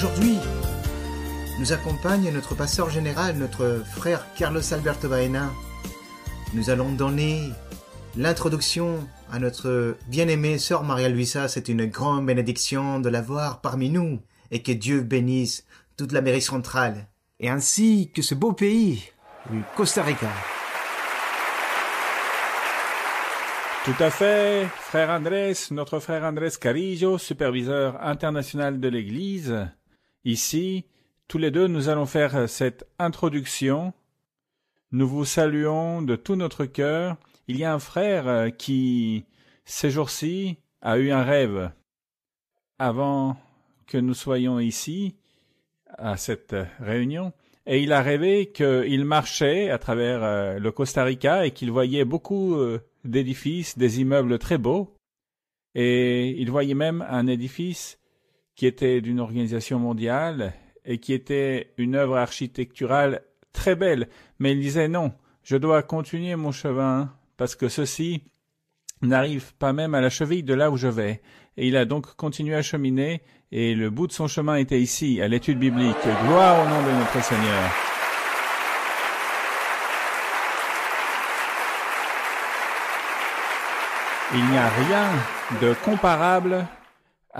Aujourd'hui, nous accompagne notre passeur général, notre frère Carlos Alberto Baena. Nous allons donner l'introduction à notre bien-aimée sœur Maria Luisa. C'est une grande bénédiction de l'avoir parmi nous et que Dieu bénisse toute l'Amérique centrale et ainsi que ce beau pays, le Costa Rica. Tout à fait, frère Andrés, notre frère Andrés Carillo, superviseur international de l'Église, Ici, tous les deux, nous allons faire euh, cette introduction. Nous vous saluons de tout notre cœur. Il y a un frère euh, qui, ces jours-ci, a eu un rêve. Avant que nous soyons ici, à cette euh, réunion, et il a rêvé qu'il marchait à travers le Costa Rica et qu'il voyait beaucoup d'édifices, des immeubles très beaux, et il voyait même un édifice qui était d'une organisation mondiale et qui était une œuvre architecturale très belle, mais il disait non, je dois continuer mon chemin parce que ceci n'arrive pas même à la cheville de là où je vais. Et il a donc continué à cheminer et le bout de son chemin était ici, à l'étude biblique. Gloire au nom de notre Seigneur. Il n'y a rien de comparable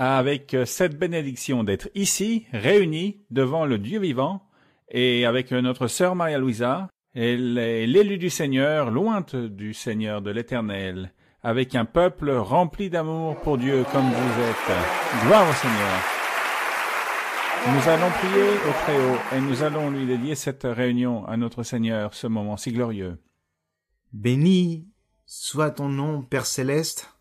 avec euh, cette bénédiction d'être ici, réunis devant le Dieu vivant, et avec euh, notre sœur Maria-Louisa, elle est l'élue du Seigneur, lointe du Seigneur de l'Éternel, avec un peuple rempli d'amour pour Dieu comme vous êtes. Gloire au Seigneur. Nous allons prier au Très-Haut et nous allons lui dédier cette réunion à notre Seigneur, ce moment si glorieux. Béni soit ton nom, Père céleste,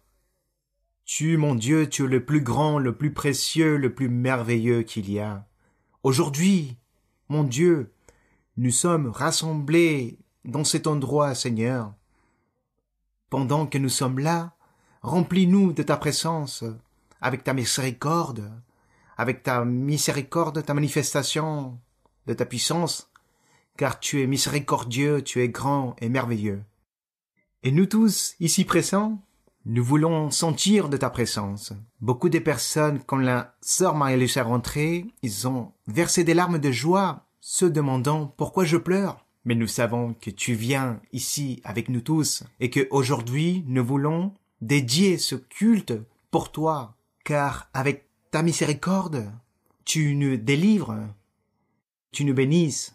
tu, mon Dieu, tu es le plus grand, le plus précieux, le plus merveilleux qu'il y a. Aujourd'hui, mon Dieu, nous sommes rassemblés dans cet endroit, Seigneur. Pendant que nous sommes là, remplis-nous de ta présence, avec ta miséricorde, avec ta miséricorde, ta manifestation de ta puissance, car tu es miséricordieux, tu es grand et merveilleux. Et nous tous, ici présents, nous voulons sentir de ta présence. Beaucoup de personnes, quand la sœur marie louise est rentrée, ils ont versé des larmes de joie, se demandant pourquoi je pleure. Mais nous savons que tu viens ici avec nous tous et que aujourd'hui nous voulons dédier ce culte pour toi, car avec ta miséricorde, tu nous délivres, tu nous bénisses.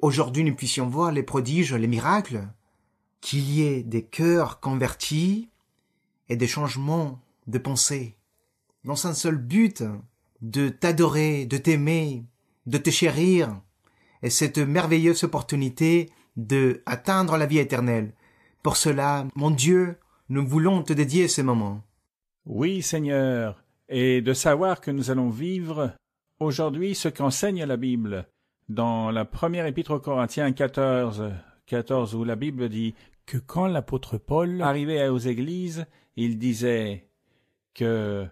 Aujourd'hui nous puissions voir les prodiges, les miracles qu'il y ait des cœurs convertis et des changements de pensée, dans un seul but, de t'adorer, de t'aimer, de te chérir, et cette merveilleuse opportunité de atteindre la vie éternelle. Pour cela, mon Dieu, nous voulons te dédier ce moment. Oui, Seigneur, et de savoir que nous allons vivre aujourd'hui ce qu'enseigne la Bible dans la première épître aux Corinthiens 14, 14 où la Bible dit que quand l'apôtre Paul arrivait aux églises, il disait que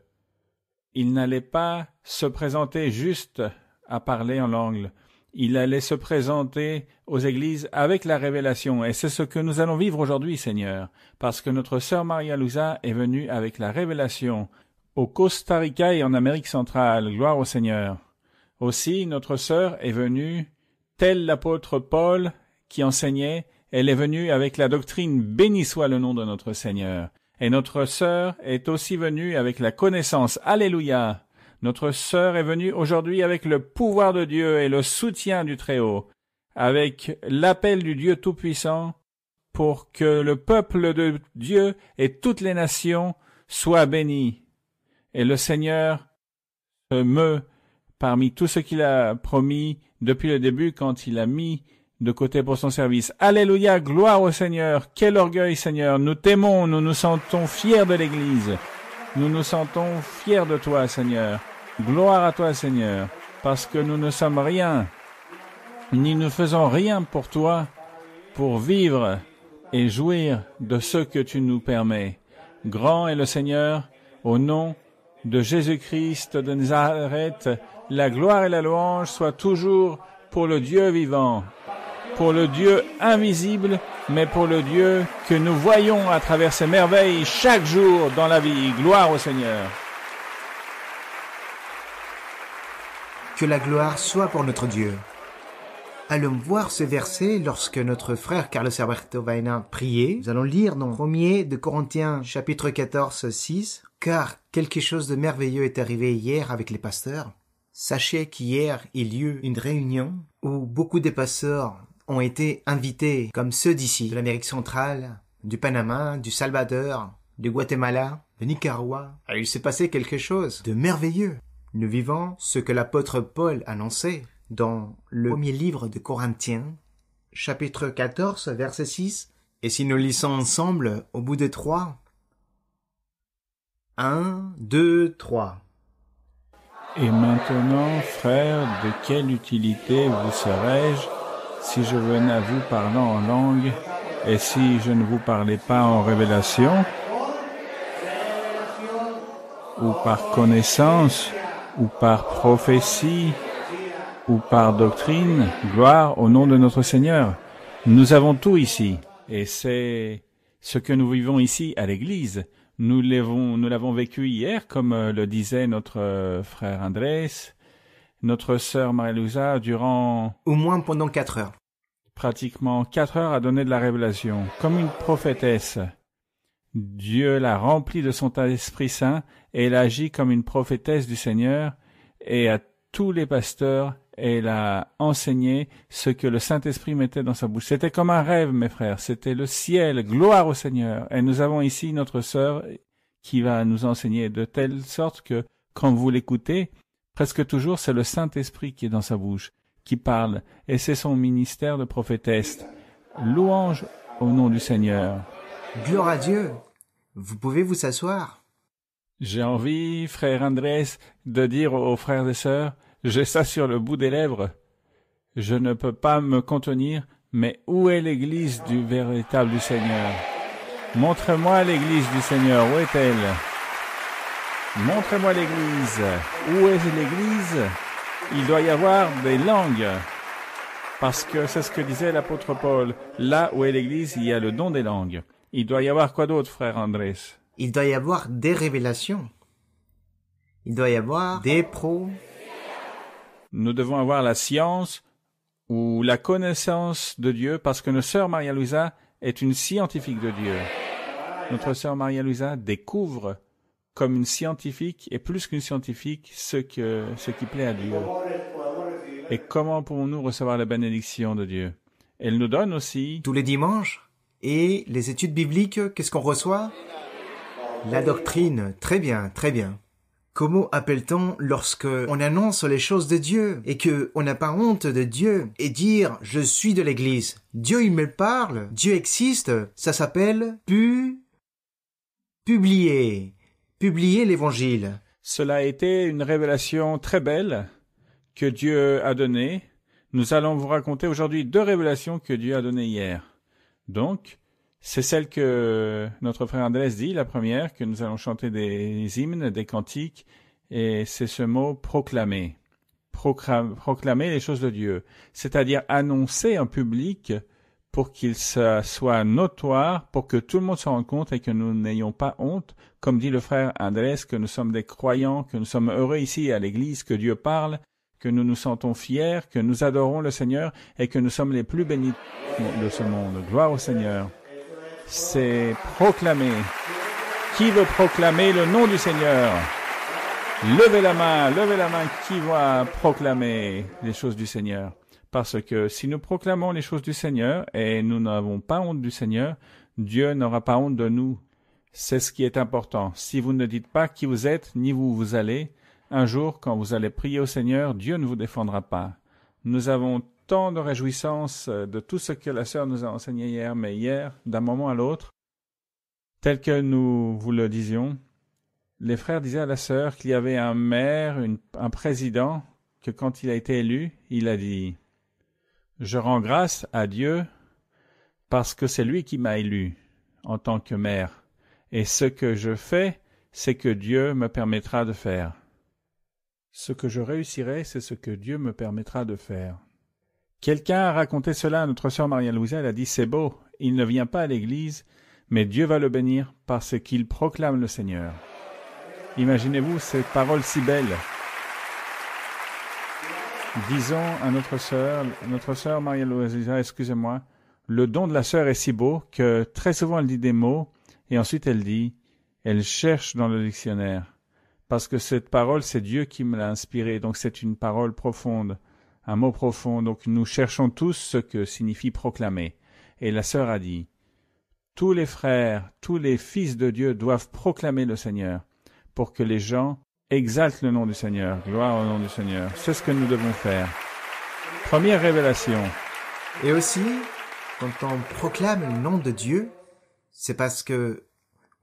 il n'allait pas se présenter juste à parler en langue. Il allait se présenter aux églises avec la révélation. Et c'est ce que nous allons vivre aujourd'hui, Seigneur, parce que notre sœur Maria Louisa est venue avec la révélation au Costa Rica et en Amérique centrale. Gloire au Seigneur. Aussi, notre sœur est venue, tel l'apôtre Paul, qui enseignait elle est venue avec la doctrine Béni soit le nom de notre Seigneur. Et notre sœur est aussi venue avec la connaissance. Alléluia. Notre sœur est venue aujourd'hui avec le pouvoir de Dieu et le soutien du Très-Haut, avec l'appel du Dieu Tout-Puissant, pour que le peuple de Dieu et toutes les nations soient bénis. Et le Seigneur se meut parmi tout ce qu'il a promis depuis le début quand il a mis de côté pour son service. Alléluia, gloire au Seigneur. Quel orgueil, Seigneur. Nous t'aimons, nous nous sentons fiers de l'Église. Nous nous sentons fiers de toi, Seigneur. Gloire à toi, Seigneur, parce que nous ne sommes rien, ni ne faisons rien pour toi, pour vivre et jouir de ce que tu nous permets. Grand est le Seigneur, au nom de Jésus-Christ de Nazareth, la gloire et la louange soient toujours pour le Dieu vivant pour le Dieu invisible, mais pour le Dieu que nous voyons à travers ses merveilles chaque jour dans la vie. Gloire au Seigneur. Que la gloire soit pour notre Dieu. Allons voir ce verset lorsque notre frère Carlos Alberto Vaina priait. Nous allons lire dans 1 de Corinthiens chapitre 14, 6. Car quelque chose de merveilleux est arrivé hier avec les pasteurs. Sachez qu'hier il y eut une réunion où beaucoup de pasteurs ont été invités, comme ceux d'ici, de l'Amérique centrale, du Panama, du Salvador, du Guatemala, de Nicaragua. Et ah, il s'est passé quelque chose de merveilleux. Nous vivons ce que l'apôtre Paul annonçait dans le premier livre de Corinthiens, chapitre 14, verset 6. Et si nous lisons ensemble, au bout de trois, 1, 2, 3. Et maintenant, frères, de quelle utilité vous serais-je si je venais à vous parlant en langue et si je ne vous parlais pas en révélation ou par connaissance ou par prophétie ou par doctrine, gloire au nom de notre Seigneur. Nous avons tout ici et c'est ce que nous vivons ici à l'Église. Nous l'avons, nous l'avons vécu hier, comme euh, le disait notre euh, frère Andrés, notre sœur marie durant... Au moins pendant quatre heures. Pratiquement quatre heures à donner de la révélation, comme une prophétesse. Dieu la remplie de son Esprit Saint et elle agit comme une prophétesse du Seigneur et à tous les pasteurs elle a enseigné ce que le Saint-Esprit mettait dans sa bouche. C'était comme un rêve, mes frères, c'était le ciel, gloire au Seigneur. Et nous avons ici notre sœur qui va nous enseigner de telle sorte que quand vous l'écoutez, Presque toujours, c'est le Saint-Esprit qui est dans sa bouche, qui parle, et c'est son ministère de prophétesse. Louange au nom du Seigneur. Gloire à Dieu. Vous pouvez vous asseoir. J'ai envie, frère Andrés, de dire aux frères et sœurs, j'ai ça sur le bout des lèvres. Je ne peux pas me contenir, mais où est l'église du véritable Seigneur Montrez-moi l'église du Seigneur, où est-elle Montrez-moi l'église. Où est l'église Il doit y avoir des langues. Parce que c'est ce que disait l'apôtre Paul. Là où est l'église, il y a le don des langues. Il doit y avoir quoi d'autre, frère Andrés Il doit y avoir des révélations. Il doit y avoir des pros. Nous devons avoir la science ou la connaissance de Dieu parce que notre sœur Maria Luisa est une scientifique de Dieu. Notre sœur Maria Luisa découvre comme une scientifique et plus qu'une scientifique ce, que, ce qui plaît à Dieu. Et comment pouvons-nous recevoir la bénédiction de Dieu Elle nous donne aussi... Tous les dimanches Et les études bibliques, qu'est-ce qu'on reçoit La doctrine, très bien, très bien. Comment appelle-t-on lorsque on annonce les choses de Dieu et que on n'a pas honte de Dieu et dire je suis de l'église. Dieu il me parle, Dieu existe, ça s'appelle pu publier publier l'Évangile. Cela a été une révélation très belle que Dieu a donnée. Nous allons vous raconter aujourd'hui deux révélations que Dieu a données hier. Donc, c'est celle que notre frère Andrés dit, la première, que nous allons chanter des hymnes, des cantiques, et c'est ce mot proclamer. Proclamer les choses de Dieu, c'est-à-dire annoncer en public pour qu'il soit notoire, pour que tout le monde se rende compte et que nous n'ayons pas honte, comme dit le frère Andrés, que nous sommes des croyants, que nous sommes heureux ici à l'Église, que Dieu parle, que nous nous sentons fiers, que nous adorons le Seigneur et que nous sommes les plus bénis de ce monde. Gloire au Seigneur. C'est proclamer. Qui veut proclamer le nom du Seigneur Levez la main, levez la main qui va proclamer les choses du Seigneur. Parce que si nous proclamons les choses du Seigneur et nous n'avons pas honte du Seigneur, Dieu n'aura pas honte de nous. C'est ce qui est important. Si vous ne dites pas qui vous êtes ni où vous allez, un jour, quand vous allez prier au Seigneur, Dieu ne vous défendra pas. Nous avons tant de réjouissances euh, de tout ce que la sœur nous a enseigné hier, mais hier, d'un moment à l'autre, tel que nous vous le disions, les frères disaient à la sœur qu'il y avait un maire, un président, que quand il a été élu, il a dit je rends grâce à Dieu parce que c'est lui qui m'a élu en tant que mère. et ce que je fais, c'est que Dieu me permettra de faire. Ce que je réussirai, c'est ce que Dieu me permettra de faire. Quelqu'un a raconté cela à notre sœur maria louiselle elle a dit C'est beau, il ne vient pas à l'église, mais Dieu va le bénir parce qu'il proclame le Seigneur. Imaginez-vous ces paroles si belles. Disons à notre sœur, notre sœur marie Louisa, excusez-moi, le don de la sœur est si beau que très souvent elle dit des mots et ensuite elle dit, elle cherche dans le dictionnaire. Parce que cette parole, c'est Dieu qui me l'a inspirée, donc c'est une parole profonde, un mot profond. Donc nous cherchons tous ce que signifie proclamer. Et la sœur a dit, tous les frères, tous les fils de Dieu doivent proclamer le Seigneur, pour que les gens Exalte le nom du Seigneur. Gloire au nom du Seigneur. C'est ce que nous devons faire. Première révélation. Et aussi, quand on proclame le nom de Dieu, c'est parce que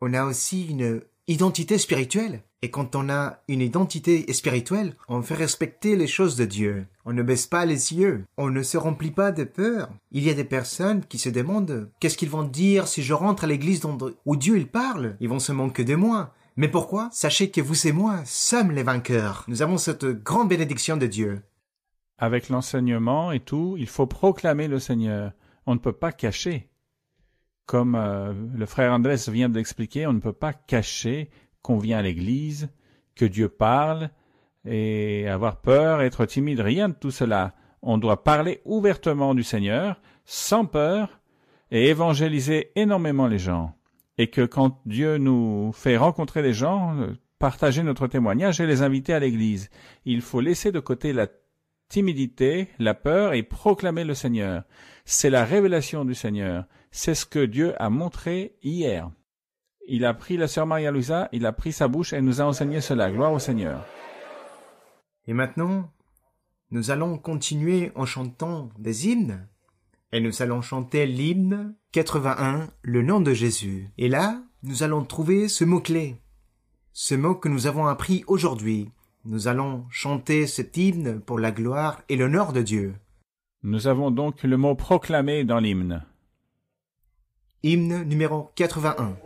on a aussi une identité spirituelle. Et quand on a une identité spirituelle, on fait respecter les choses de Dieu. On ne baisse pas les yeux. On ne se remplit pas de peur. Il y a des personnes qui se demandent qu'est-ce qu'ils vont dire si je rentre à l'église où Dieu il parle. Ils vont se manquer de moi. Mais pourquoi Sachez que vous et moi sommes les vainqueurs. Nous avons cette grande bénédiction de Dieu. Avec l'enseignement et tout, il faut proclamer le Seigneur. On ne peut pas cacher. Comme euh, le frère Andrés vient d'expliquer, on ne peut pas cacher qu'on vient à l'Église, que Dieu parle, et avoir peur, être timide, rien de tout cela. On doit parler ouvertement du Seigneur, sans peur, et évangéliser énormément les gens et que quand Dieu nous fait rencontrer des gens, euh, partager notre témoignage et les inviter à l'Église, il faut laisser de côté la timidité, la peur et proclamer le Seigneur. C'est la révélation du Seigneur. C'est ce que Dieu a montré hier. Il a pris la sœur Maria Luisa, il a pris sa bouche et nous a enseigné cela. Gloire au Seigneur. Et maintenant, nous allons continuer en chantant des hymnes. Et nous allons chanter l'hymne 81, le nom de Jésus. Et là, nous allons trouver ce mot-clé. Ce mot que nous avons appris aujourd'hui. Nous allons chanter cet hymne pour la gloire et l'honneur de Dieu. Nous avons donc le mot proclamé dans l'hymne. Hymne numéro 81.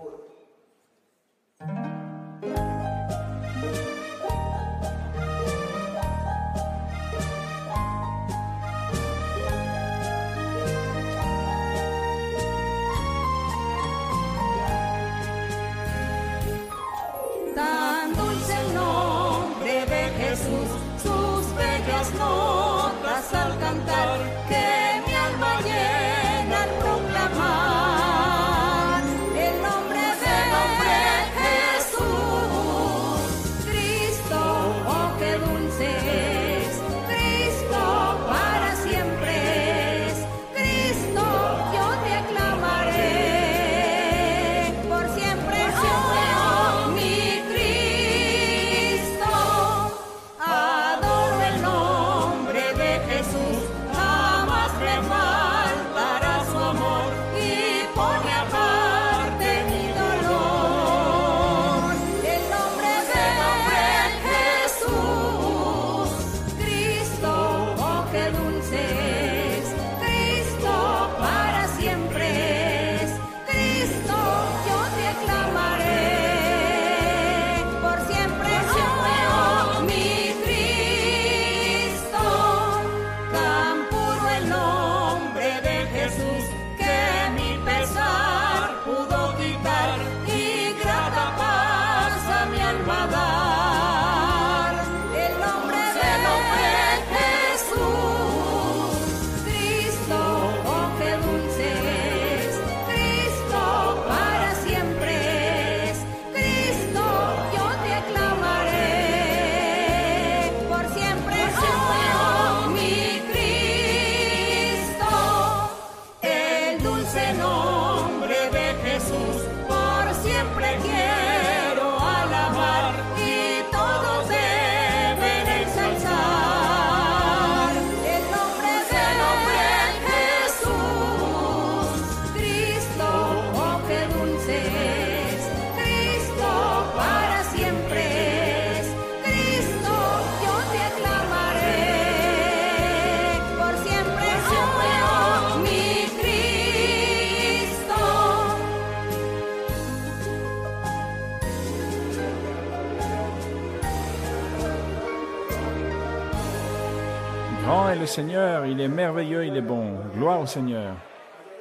Seigneur, il est merveilleux, il est bon. Gloire au Seigneur.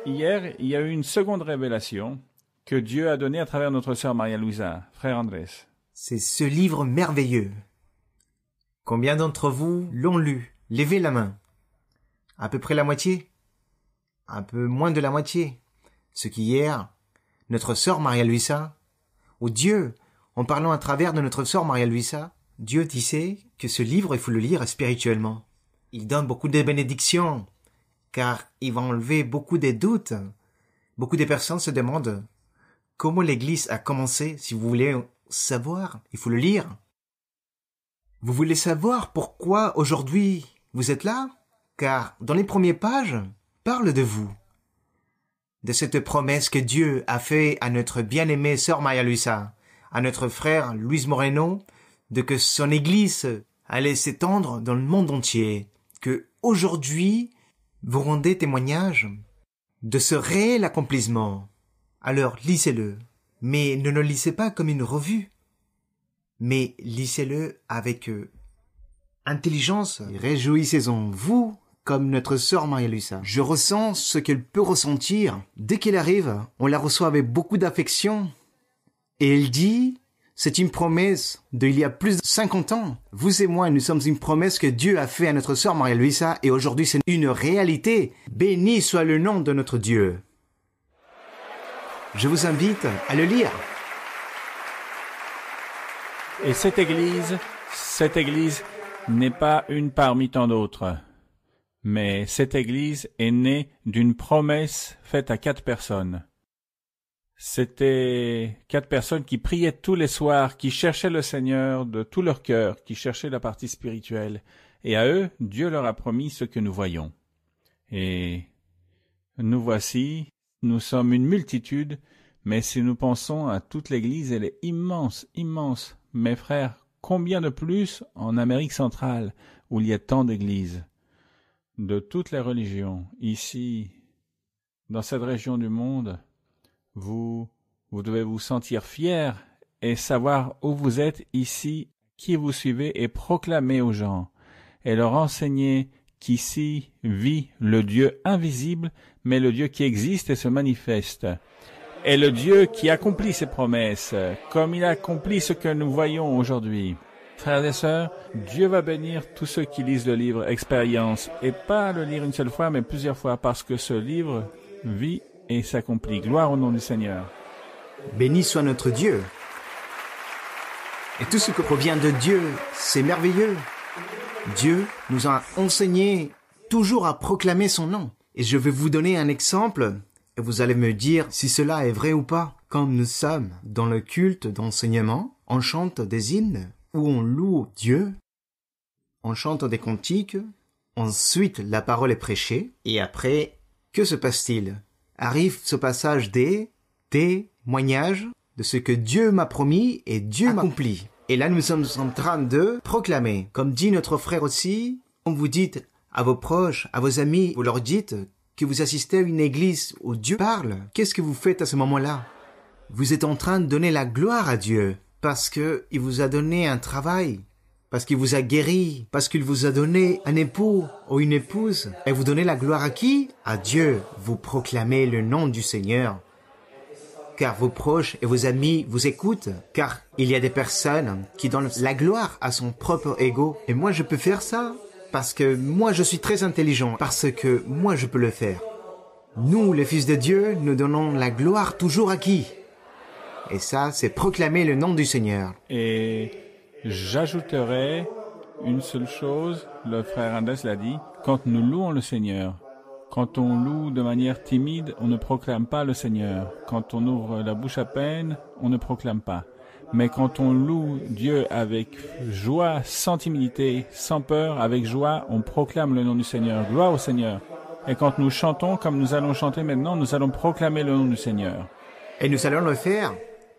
Hier, il y a eu une seconde révélation que Dieu a donnée à travers notre sœur maria Luisa, frère Andrés. C'est ce livre merveilleux. Combien d'entre vous l'ont lu Levez la main. À peu près la moitié Un peu moins de la moitié. Ce qui hier, notre sœur maria Luisa, ou Dieu, en parlant à travers de notre sœur maria Luisa, Dieu disait que ce livre, il faut le lire spirituellement il donne beaucoup de bénédictions, car il va enlever beaucoup de doutes. Beaucoup de personnes se demandent comment l'Église a commencé. Si vous voulez savoir, il faut le lire. Vous voulez savoir pourquoi aujourd'hui vous êtes là Car dans les premières pages, parle de vous. De cette promesse que Dieu a faite à notre bien-aimée sœur Maria Luisa, à notre frère Luis Moreno, de que son Église allait s'étendre dans le monde entier que aujourd'hui vous rendez témoignage de ce réel accomplissement. Alors lisez-le, mais ne le lisez pas comme une revue, mais lisez-le avec euh, intelligence. Réjouissez-en vous comme notre sœur Maria louisa Je ressens ce qu'elle peut ressentir. Dès qu'elle arrive, on la reçoit avec beaucoup d'affection. Et elle dit c'est une promesse d'il y a plus de 50 ans. Vous et moi, nous sommes une promesse que Dieu a faite à notre sœur Marie-Louisa et aujourd'hui c'est une réalité. Béni soit le nom de notre Dieu. Je vous invite à le lire. Et cette Église, cette Église n'est pas une parmi tant d'autres, mais cette Église est née d'une promesse faite à quatre personnes. C'était quatre personnes qui priaient tous les soirs, qui cherchaient le Seigneur de tout leur cœur, qui cherchaient la partie spirituelle. Et à eux, Dieu leur a promis ce que nous voyons. Et nous voici, nous sommes une multitude, mais si nous pensons à toute l'Église, elle est immense, immense. Mes frères, combien de plus en Amérique centrale, où il y a tant d'églises, de toutes les religions, ici, dans cette région du monde, vous, vous devez vous sentir fier et savoir où vous êtes ici, qui vous suivez et proclamer aux gens et leur enseigner qu'ici vit le Dieu invisible, mais le Dieu qui existe et se manifeste. Et le Dieu qui accomplit ses promesses, comme il accomplit ce que nous voyons aujourd'hui. Frères et sœurs, Dieu va bénir tous ceux qui lisent le livre Expérience, et pas le lire une seule fois, mais plusieurs fois, parce que ce livre vit et s'accomplit. Gloire au nom du Seigneur. Béni soit notre Dieu. Et tout ce que provient de Dieu, c'est merveilleux. Dieu nous a enseigné toujours à proclamer son nom. Et je vais vous donner un exemple, et vous allez me dire si cela est vrai ou pas. Comme nous sommes dans le culte d'enseignement, on chante des hymnes, où on loue Dieu, on chante des cantiques, ensuite la parole est prêchée, et après, que se passe-t-il arrive ce passage des témoignages de ce que Dieu m'a promis et Dieu accompli. Et là, nous sommes en train de proclamer. Comme dit notre frère aussi, on vous dites à vos proches, à vos amis, vous leur dites que vous assistez à une église où Dieu parle. Qu'est-ce que vous faites à ce moment-là? Vous êtes en train de donner la gloire à Dieu parce que il vous a donné un travail parce qu'il vous a guéri, parce qu'il vous a donné un époux ou une épouse. Et vous donnez la gloire à qui À Dieu. Vous proclamez le nom du Seigneur. Car vos proches et vos amis vous écoutent. Car il y a des personnes qui donnent la gloire à son propre ego. Et moi, je peux faire ça. Parce que moi, je suis très intelligent. Parce que moi, je peux le faire. Nous, les fils de Dieu, nous donnons la gloire toujours à qui Et ça, c'est proclamer le nom du Seigneur. Et J'ajouterai une seule chose, le frère Andes l'a dit, quand nous louons le Seigneur, quand on loue de manière timide, on ne proclame pas le Seigneur. Quand on ouvre la bouche à peine, on ne proclame pas. Mais quand on loue Dieu avec joie, sans timidité, sans peur, avec joie, on proclame le nom du Seigneur. Gloire au Seigneur. Et quand nous chantons comme nous allons chanter maintenant, nous allons proclamer le nom du Seigneur. Et nous allons le faire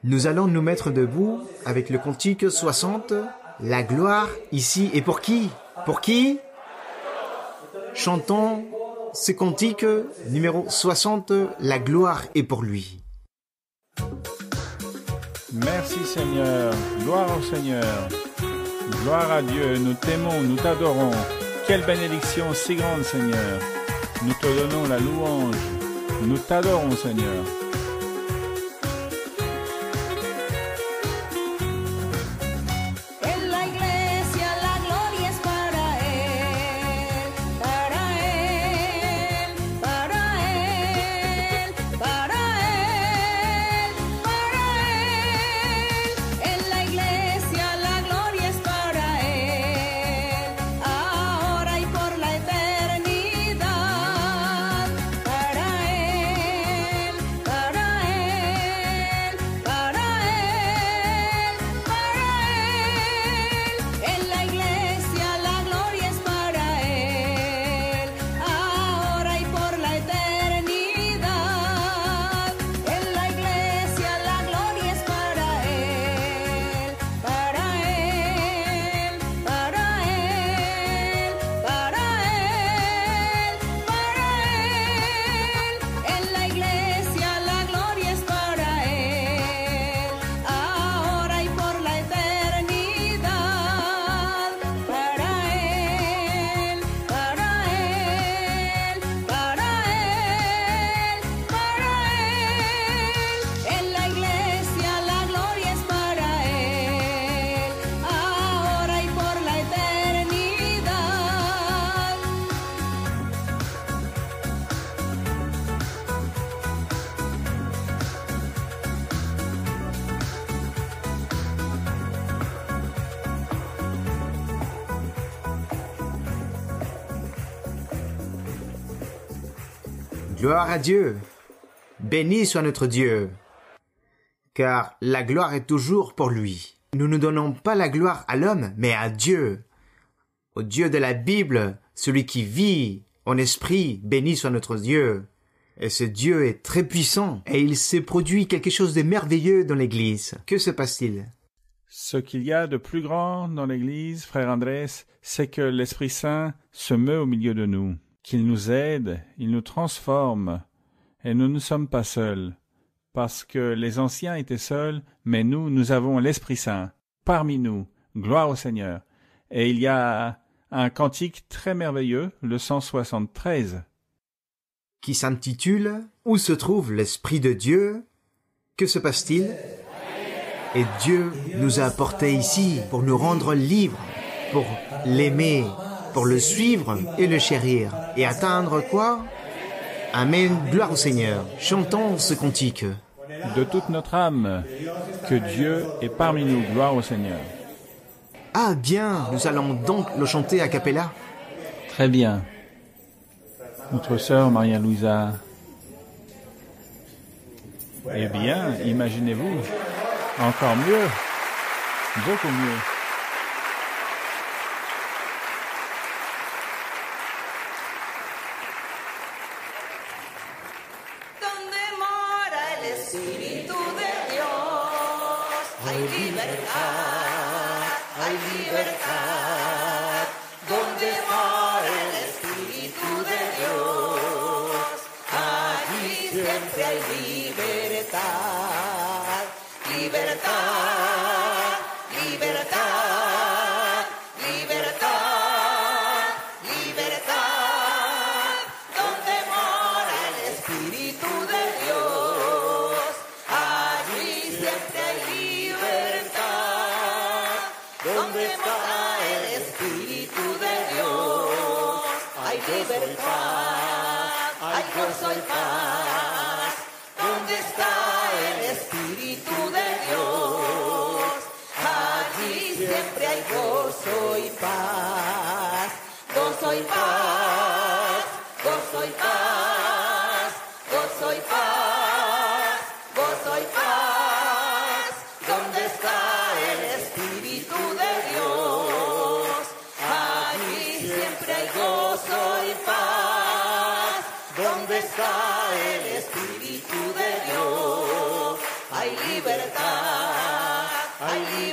nous allons nous mettre debout avec le cantique 60. La gloire ici et pour qui Pour qui Chantons ce cantique numéro 60. La gloire est pour lui. Merci Seigneur, gloire au Seigneur, gloire à Dieu, nous t'aimons, nous t'adorons. Quelle bénédiction si grande Seigneur. Nous te donnons la louange, nous t'adorons Seigneur. gloire à Dieu. Béni soit notre Dieu. Car la gloire est toujours pour lui. Nous ne donnons pas la gloire à l'homme, mais à Dieu. Au Dieu de la Bible, celui qui vit en esprit, béni soit notre Dieu. Et ce Dieu est très puissant, et il s'est produit quelque chose de merveilleux dans l'Église. Que se passe-t-il Ce qu'il y a de plus grand dans l'Église, frère Andrés, c'est que l'Esprit Saint se meut au milieu de nous qu'il nous aide, il nous transforme, et nous ne sommes pas seuls, parce que les anciens étaient seuls, mais nous, nous avons l'Esprit Saint parmi nous, gloire au Seigneur. Et il y a un cantique très merveilleux, le 173, qui s'intitule Où se trouve l'Esprit de Dieu Que se passe-t-il Et Dieu nous a apportés ici pour nous rendre libres, pour l'aimer pour le suivre et le chérir. Et atteindre quoi Amen, gloire au Seigneur. Chantons ce cantique. De toute notre âme, que Dieu est parmi nous, gloire au Seigneur. Ah bien, nous allons donc le chanter à cappella. Très bien. Notre sœur Maria Louisa. Eh bien, imaginez-vous, encore mieux, beaucoup mieux.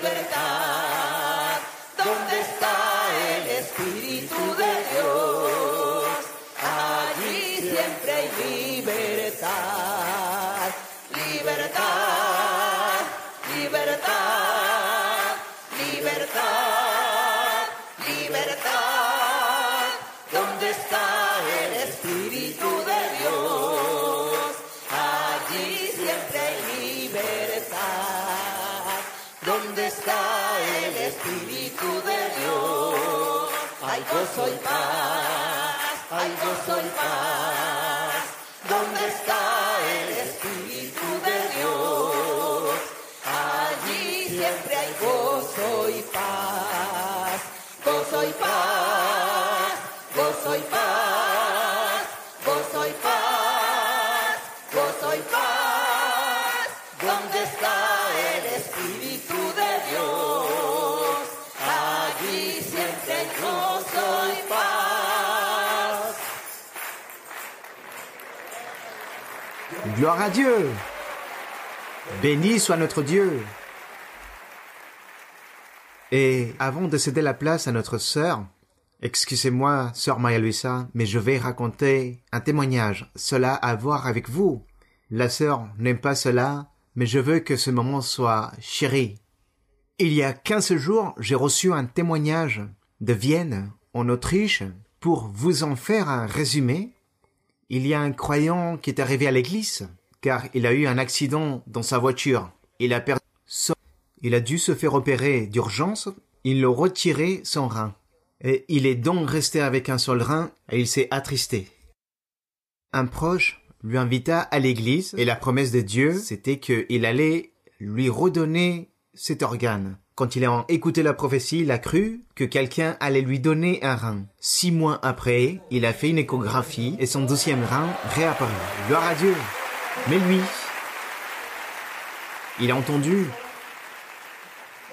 libertad. ¿Dónde está el Espíritu de Dios? Allí siempre hay libertad. Libertad, libertad, libertad, libertad. está el Espíritu de Dios. Hay gozo y paz, hay gozo y paz. Gloire à Dieu. Béni soit notre Dieu. Et avant de céder la place à notre sœur, excusez-moi, sœur Maria Luisa, mais je vais raconter un témoignage. Cela à voir avec vous. La sœur n'aime pas cela, mais je veux que ce moment soit chéri. Il y a quinze jours, j'ai reçu un témoignage de Vienne, en Autriche, pour vous en faire un résumé il y a un croyant qui est arrivé à l'église, car il a eu un accident dans sa voiture. Il a perdu Il a dû se faire opérer d'urgence. il l'a retiré son rein. Et il est donc resté avec un seul rein et il s'est attristé. Un proche lui invita à l'église et la promesse de Dieu, c'était qu'il allait lui redonner cet organe. Quand il a écouté la prophétie, il a cru que quelqu'un allait lui donner un rein. Six mois après, il a fait une échographie et son deuxième rein réapparaît. Gloire à Dieu Mais lui, il a entendu,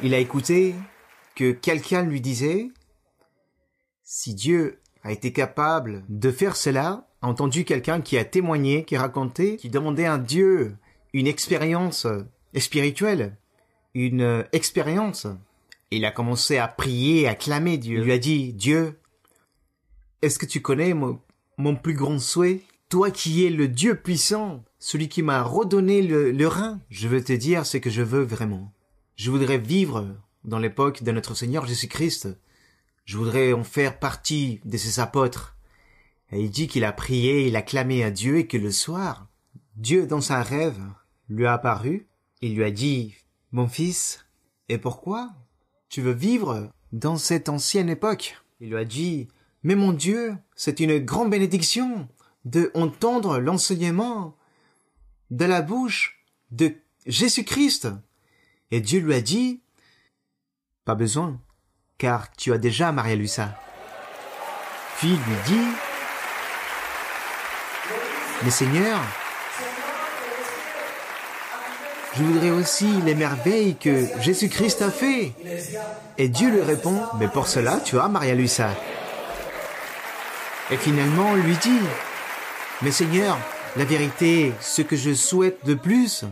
il a écouté que quelqu'un lui disait, si Dieu a été capable de faire cela, a entendu quelqu'un qui a témoigné, qui raconté, qui demandait à Dieu une expérience spirituelle une euh, expérience. Il a commencé à prier, à clamer Dieu. Il lui a dit, Dieu, est-ce que tu connais mon, plus grand souhait Toi qui es le Dieu puissant, celui qui m'a redonné le, rein, je veux te dire ce que je veux vraiment. Je voudrais vivre dans l'époque de notre Seigneur Jésus-Christ. Je voudrais en faire partie de ses apôtres. Et il dit qu'il a prié, il a clamé à Dieu et que le soir, Dieu dans un rêve lui a apparu et lui a dit mon fils, et pourquoi Tu veux vivre dans cette ancienne époque Il lui a dit, Mais mon Dieu, c'est une grande bénédiction de entendre l'enseignement de la bouche de Jésus-Christ. Et Dieu lui a dit, Pas besoin, car tu as déjà marié Luisa. » Puis il lui dit, Mais Seigneur, je voudrais aussi les merveilles que Jésus-Christ a fait. Et Dieu lui répond, mais pour cela, tu as Maria Luisa. Et finalement, on lui dit, mais Seigneur, la vérité, ce que je souhaite de plus,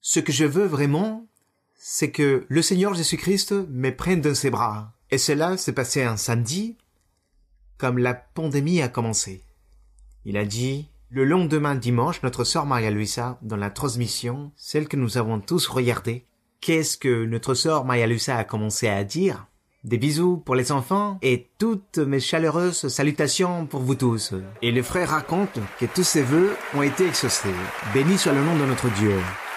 ce que je veux vraiment, c'est que le Seigneur Jésus-Christ me prenne dans ses bras. Et cela s'est passé un samedi, comme la pandémie a commencé. Il a dit, le lendemain dimanche, notre sœur Maria Luisa, dans la transmission, celle que nous avons tous regardée, qu'est-ce que notre sœur Maria Luisa a commencé à dire Des bisous pour les enfants et toutes mes chaleureuses salutations pour vous tous. Et le frère raconte que tous ses voeux ont été exaucés. Béni soit le nom de notre Dieu.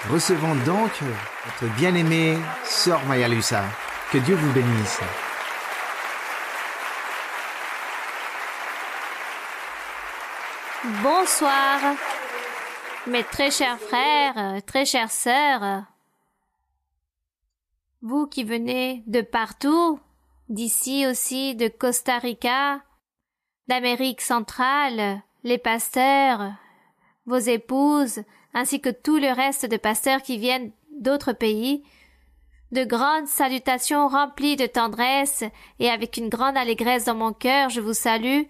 Recevons donc notre bien-aimée sœur Maria Luisa. Que Dieu vous bénisse. Bonsoir. Mes très chers frères, très chères sœurs, vous qui venez de partout, d'ici aussi de Costa Rica, d'Amérique centrale, les pasteurs, vos épouses, ainsi que tout le reste de pasteurs qui viennent d'autres pays, de grandes salutations remplies de tendresse, et avec une grande allégresse dans mon cœur, je vous salue,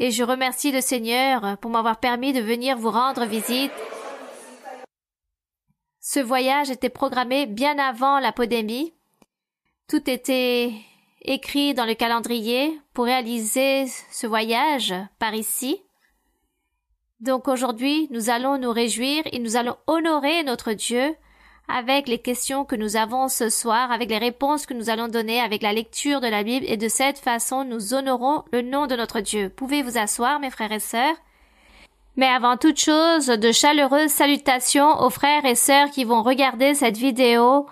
et je remercie le Seigneur pour m'avoir permis de venir vous rendre visite. Ce voyage était programmé bien avant la pandémie. Tout était écrit dans le calendrier pour réaliser ce voyage par ici. Donc aujourd'hui, nous allons nous réjouir et nous allons honorer notre Dieu avec les questions que nous avons ce soir, avec les réponses que nous allons donner, avec la lecture de la Bible, et de cette façon nous honorons le nom de notre Dieu. Pouvez vous asseoir, mes frères et sœurs. Mais avant toute chose, de chaleureuses salutations aux frères et sœurs qui vont regarder cette vidéo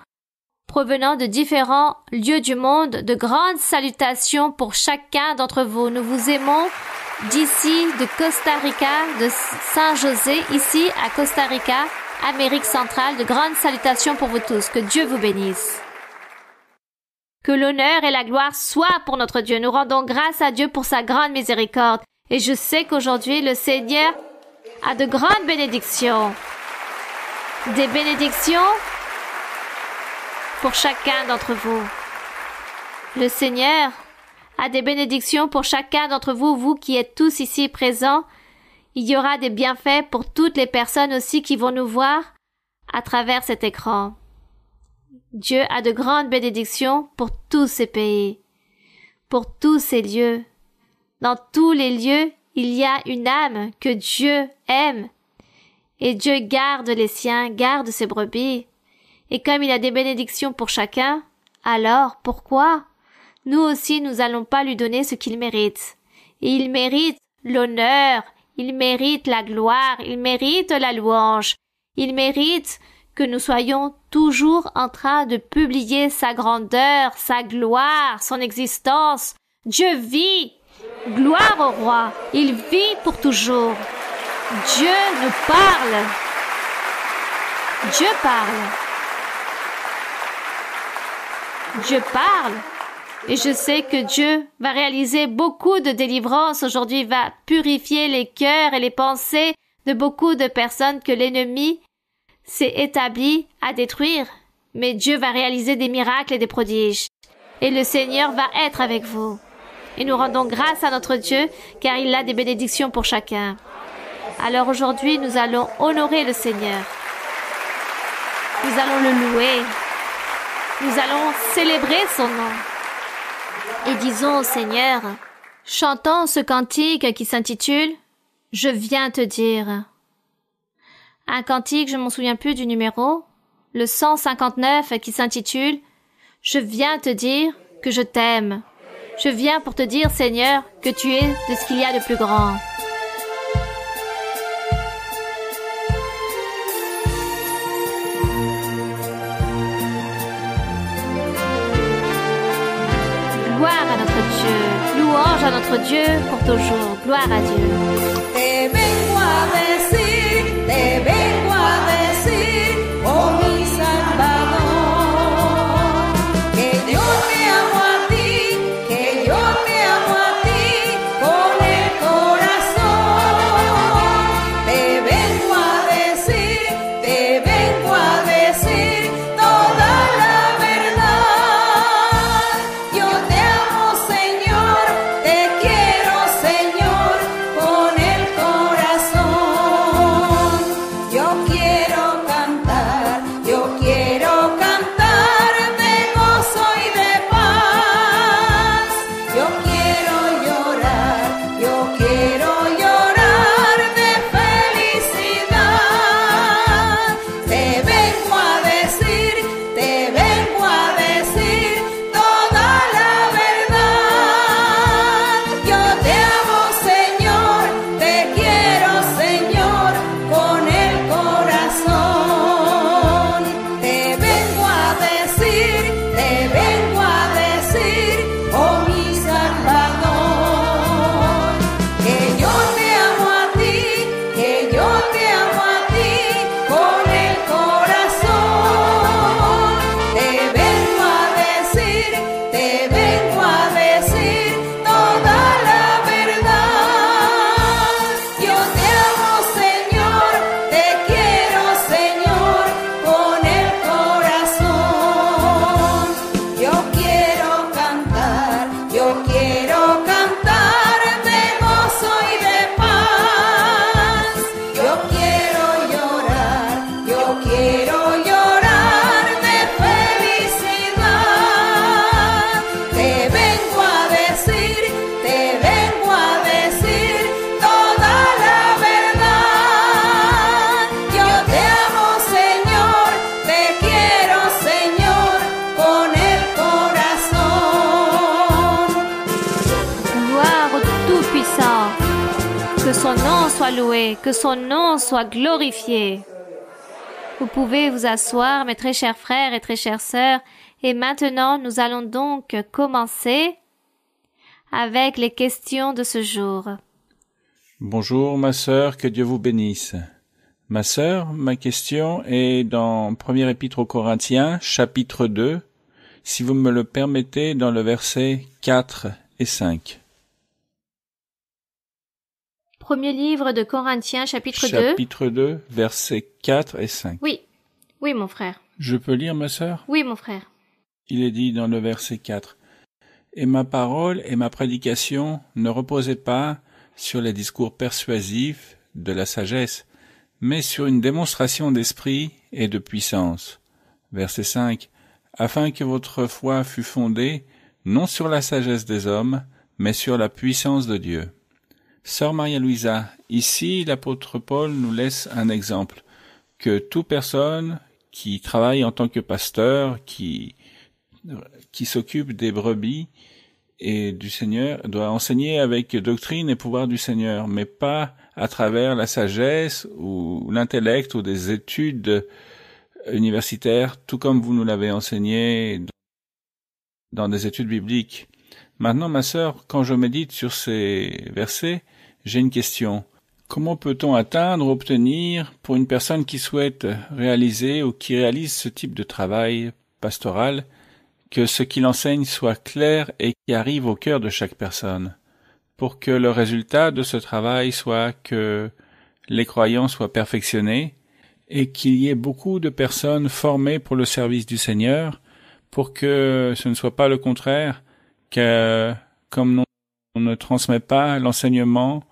provenant de différents lieux du monde, de grandes salutations pour chacun d'entre vous. Nous vous aimons d'ici, de Costa Rica, de Saint-José, ici à Costa Rica. Amérique centrale, de grandes salutations pour vous tous. Que Dieu vous bénisse. Que l'honneur et la gloire soient pour notre Dieu. Nous rendons grâce à Dieu pour sa grande miséricorde. Et je sais qu'aujourd'hui, le Seigneur a de grandes bénédictions. Des bénédictions pour chacun d'entre vous. Le Seigneur a des bénédictions pour chacun d'entre vous, vous qui êtes tous ici présents il y aura des bienfaits pour toutes les personnes aussi qui vont nous voir à travers cet écran. Dieu a de grandes bénédictions pour tous ces pays, pour tous ces lieux. Dans tous les lieux, il y a une âme que Dieu aime. Et Dieu garde les siens, garde ses brebis. Et comme il a des bénédictions pour chacun, alors pourquoi nous aussi nous allons pas lui donner ce qu'il mérite? Et il mérite l'honneur il mérite la gloire, il mérite la louange, il mérite que nous soyons toujours en train de publier sa grandeur, sa gloire, son existence. Dieu vit. Gloire au roi. Il vit pour toujours. Dieu nous parle. Dieu parle. Dieu parle. Et je sais que Dieu va réaliser beaucoup de délivrances aujourd'hui, va purifier les cœurs et les pensées de beaucoup de personnes que l'ennemi s'est établi à détruire. Mais Dieu va réaliser des miracles et des prodiges. Et le Seigneur va être avec vous. Et nous rendons grâce à notre Dieu car il a des bénédictions pour chacun. Alors aujourd'hui, nous allons honorer le Seigneur. Nous allons le louer. Nous allons célébrer son nom et disons au Seigneur, chantons ce cantique qui s'intitule Je viens te dire. Un cantique, je m'en souviens plus du numéro, le 159 qui s'intitule Je viens te dire que je t'aime. Je viens pour te dire, Seigneur, que tu es de ce qu'il y a de plus grand. louange à notre Dieu pour toujours. Gloire à Dieu. Que son nom soit glorifié. Vous pouvez vous asseoir, mes très chers frères et très chères sœurs. Et maintenant, nous allons donc commencer avec les questions de ce jour. Bonjour, ma sœur, que Dieu vous bénisse. Ma sœur, ma question est dans 1er épître aux Corinthiens, chapitre 2, si vous me le permettez, dans le verset 4 et 5 premier livre de Corinthiens, chapitre, chapitre 2. 2, versets 4 et 5. Oui, oui, mon frère. Je peux lire, ma sœur Oui, mon frère. Il est dit dans le verset 4. Et ma parole et ma prédication ne reposaient pas sur les discours persuasifs de la sagesse, mais sur une démonstration d'esprit et de puissance. Verset 5. Afin que votre foi fût fondée non sur la sagesse des hommes, mais sur la puissance de Dieu. Sœur Maria Luisa, ici l'apôtre Paul nous laisse un exemple que toute personne qui travaille en tant que pasteur, qui qui s'occupe des brebis et du Seigneur doit enseigner avec doctrine et pouvoir du Seigneur, mais pas à travers la sagesse ou l'intellect ou des études universitaires, tout comme vous nous l'avez enseigné dans des études bibliques. Maintenant, ma sœur, quand je médite sur ces versets, j'ai une question. Comment peut-on atteindre, obtenir, pour une personne qui souhaite réaliser ou qui réalise ce type de travail pastoral, que ce qu'il enseigne soit clair et qui arrive au cœur de chaque personne, pour que le résultat de ce travail soit que les croyants soient perfectionnés et qu'il y ait beaucoup de personnes formées pour le service du Seigneur, pour que ce ne soit pas le contraire, que comme on ne transmet pas l'enseignement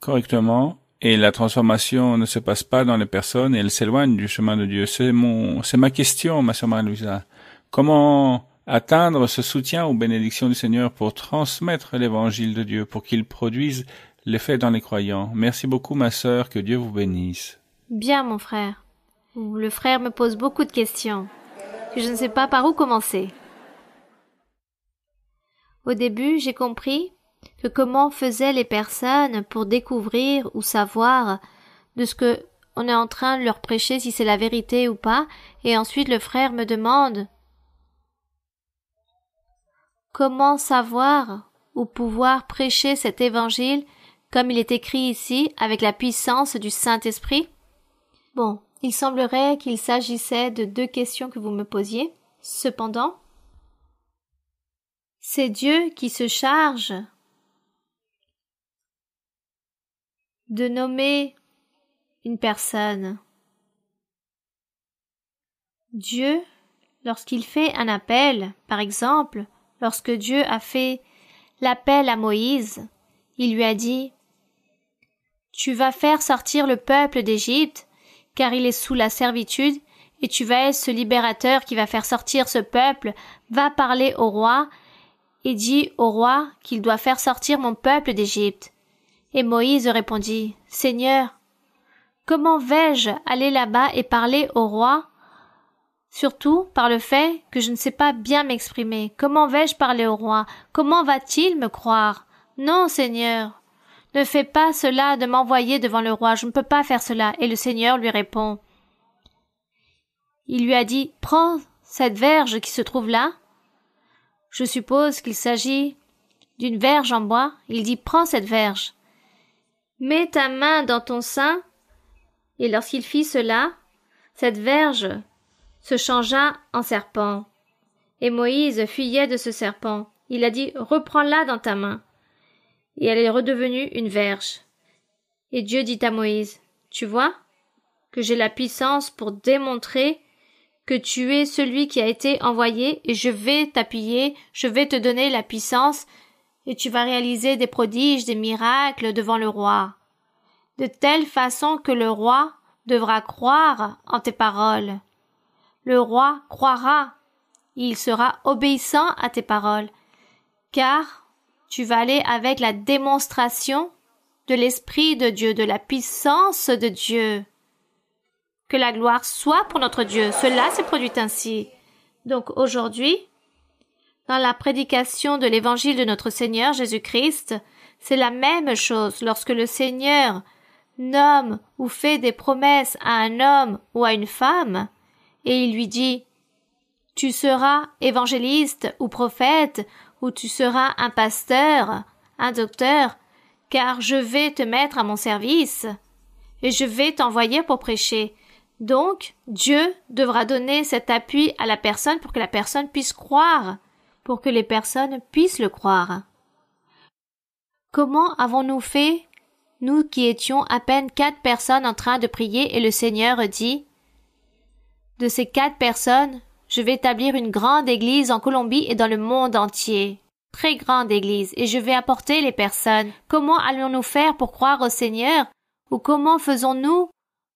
correctement et la transformation ne se passe pas dans les personnes et elles s'éloignent du chemin de Dieu. C'est mon, c'est ma question, ma sœur Marie-Louisa. Comment atteindre ce soutien aux bénédictions du Seigneur pour transmettre l'évangile de Dieu, pour qu'il produise l'effet dans les croyants. Merci beaucoup, ma sœur, que Dieu vous bénisse. Bien, mon frère. Le frère me pose beaucoup de questions. Je ne sais pas par où commencer. Au début, j'ai compris que comment faisaient les personnes pour découvrir ou savoir de ce que on est en train de leur prêcher si c'est la vérité ou pas, et ensuite le frère me demande Comment savoir ou pouvoir prêcher cet évangile comme il est écrit ici avec la puissance du Saint-Esprit Bon, il semblerait qu'il s'agissait de deux questions que vous me posiez. Cependant, c'est Dieu qui se charge de nommer une personne. Dieu, lorsqu'il fait un appel, par exemple, lorsque Dieu a fait l'appel à Moïse, il lui a dit Tu vas faire sortir le peuple d'Égypte, car il est sous la servitude, et tu vas être ce libérateur qui va faire sortir ce peuple, va parler au roi, et dit au roi qu'il doit faire sortir mon peuple d'Égypte. Et Moïse répondit, Seigneur, comment vais-je aller là-bas et parler au roi? Surtout par le fait que je ne sais pas bien m'exprimer. Comment vais-je parler au roi? Comment va-t-il me croire? Non, Seigneur. Ne fais pas cela de m'envoyer devant le roi. Je ne peux pas faire cela. Et le Seigneur lui répond. Il lui a dit, prends cette verge qui se trouve là je suppose qu'il s'agit d'une verge en bois. Il dit Prends cette verge. Mets ta main dans ton sein. Et lorsqu'il fit cela, cette verge se changea en serpent. Et Moïse fuyait de ce serpent. Il a dit Reprends-la dans ta main. Et elle est redevenue une verge. Et Dieu dit à Moïse Tu vois que j'ai la puissance pour démontrer que tu es celui qui a été envoyé et je vais t'appuyer, je vais te donner la puissance et tu vas réaliser des prodiges, des miracles devant le roi. De telle façon que le roi devra croire en tes paroles. Le roi croira, il sera obéissant à tes paroles, car tu vas aller avec la démonstration de l'Esprit de Dieu, de la puissance de Dieu. Que la gloire soit pour notre Dieu. Cela s'est produit ainsi. Donc aujourd'hui, dans la prédication de l'évangile de notre Seigneur Jésus-Christ, c'est la même chose lorsque le Seigneur nomme ou fait des promesses à un homme ou à une femme, et il lui dit Tu seras évangéliste ou prophète, ou tu seras un pasteur, un docteur, car je vais te mettre à mon service, et je vais t'envoyer pour prêcher, donc, Dieu devra donner cet appui à la personne pour que la personne puisse croire, pour que les personnes puissent le croire. Comment avons-nous fait, nous qui étions à peine quatre personnes en train de prier et le Seigneur dit De ces quatre personnes, je vais établir une grande église en Colombie et dans le monde entier. Très grande église, et je vais apporter les personnes. Comment allons-nous faire pour croire au Seigneur? Ou comment faisons-nous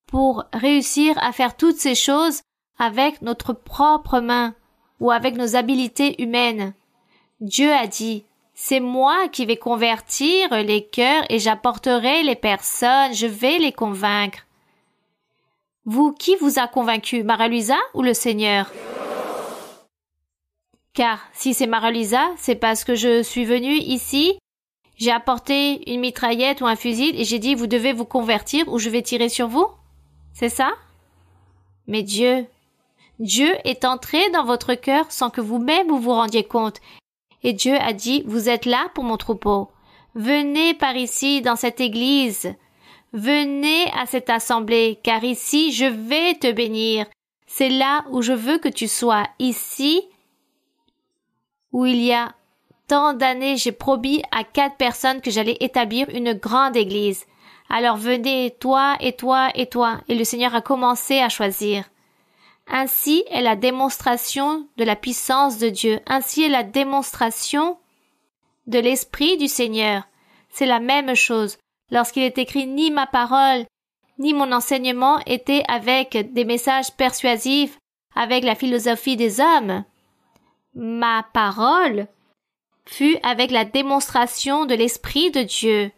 pour réussir à faire toutes ces choses avec notre propre main ou avec nos habiletés humaines. Dieu a dit, c'est moi qui vais convertir les cœurs et j'apporterai les personnes, je vais les convaincre. Vous, qui vous a convaincu, Luisa ou le Seigneur? Car si c'est Luisa, c'est parce que je suis venue ici, j'ai apporté une mitraillette ou un fusil et j'ai dit vous devez vous convertir ou je vais tirer sur vous? c'est ça Mais Dieu, Dieu est entré dans votre cœur sans que vous-même vous vous rendiez compte. Et Dieu a dit, vous êtes là pour mon troupeau. Venez par ici, dans cette église. Venez à cette assemblée, car ici je vais te bénir. C'est là où je veux que tu sois, ici où il y a tant d'années j'ai promis à quatre personnes que j'allais établir une grande église. Alors venez toi et toi et toi, et le Seigneur a commencé à choisir. Ainsi est la démonstration de la puissance de Dieu, ainsi est la démonstration de l'Esprit du Seigneur. C'est la même chose. Lorsqu'il est écrit ni ma parole, ni mon enseignement étaient avec des messages persuasifs, avec la philosophie des hommes. Ma parole fut avec la démonstration de l'Esprit de Dieu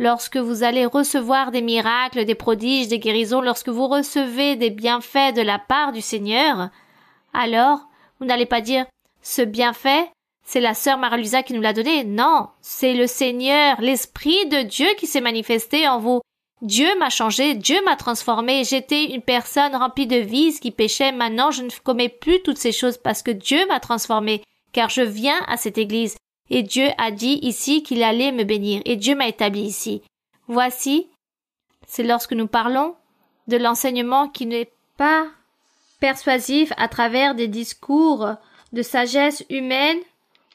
lorsque vous allez recevoir des miracles, des prodiges, des guérisons, lorsque vous recevez des bienfaits de la part du Seigneur, alors vous n'allez pas dire ce bienfait, c'est la sœur Maralusa qui nous l'a donné. Non, c'est le Seigneur, l'Esprit de Dieu qui s'est manifesté en vous. Dieu m'a changé, Dieu m'a transformé, j'étais une personne remplie de vices qui péchait, maintenant je ne commets plus toutes ces choses parce que Dieu m'a transformé, car je viens à cette église, et Dieu a dit ici qu'il allait me bénir, et Dieu m'a établi ici. Voici, c'est lorsque nous parlons de l'enseignement qui n'est pas persuasif à travers des discours de sagesse humaine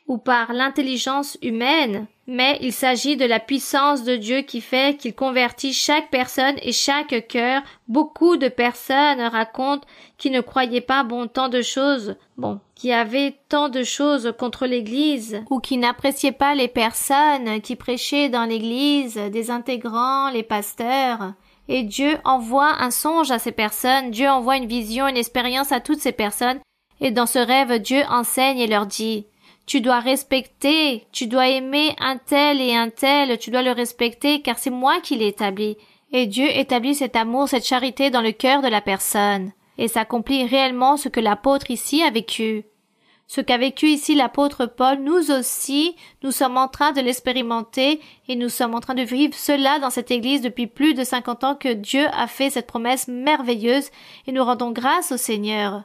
ou par l'intelligence humaine, mais il s'agit de la puissance de Dieu qui fait qu'il convertit chaque personne et chaque cœur. Beaucoup de personnes racontent qui ne croyaient pas bon tant de choses, bon, qui avaient tant de choses contre l'Église, ou qui n'appréciaient pas les personnes qui prêchaient dans l'Église, des intégrants, les pasteurs. Et Dieu envoie un songe à ces personnes, Dieu envoie une vision, une expérience à toutes ces personnes, et dans ce rêve Dieu enseigne et leur dit tu dois respecter, tu dois aimer un tel et un tel, tu dois le respecter car c'est moi qui l'ai établi. Et Dieu établit cet amour, cette charité dans le cœur de la personne. Et s'accomplit réellement ce que l'apôtre ici a vécu. Ce qu'a vécu ici l'apôtre Paul, nous aussi, nous sommes en train de l'expérimenter et nous sommes en train de vivre cela dans cette église depuis plus de cinquante ans que Dieu a fait cette promesse merveilleuse et nous rendons grâce au Seigneur.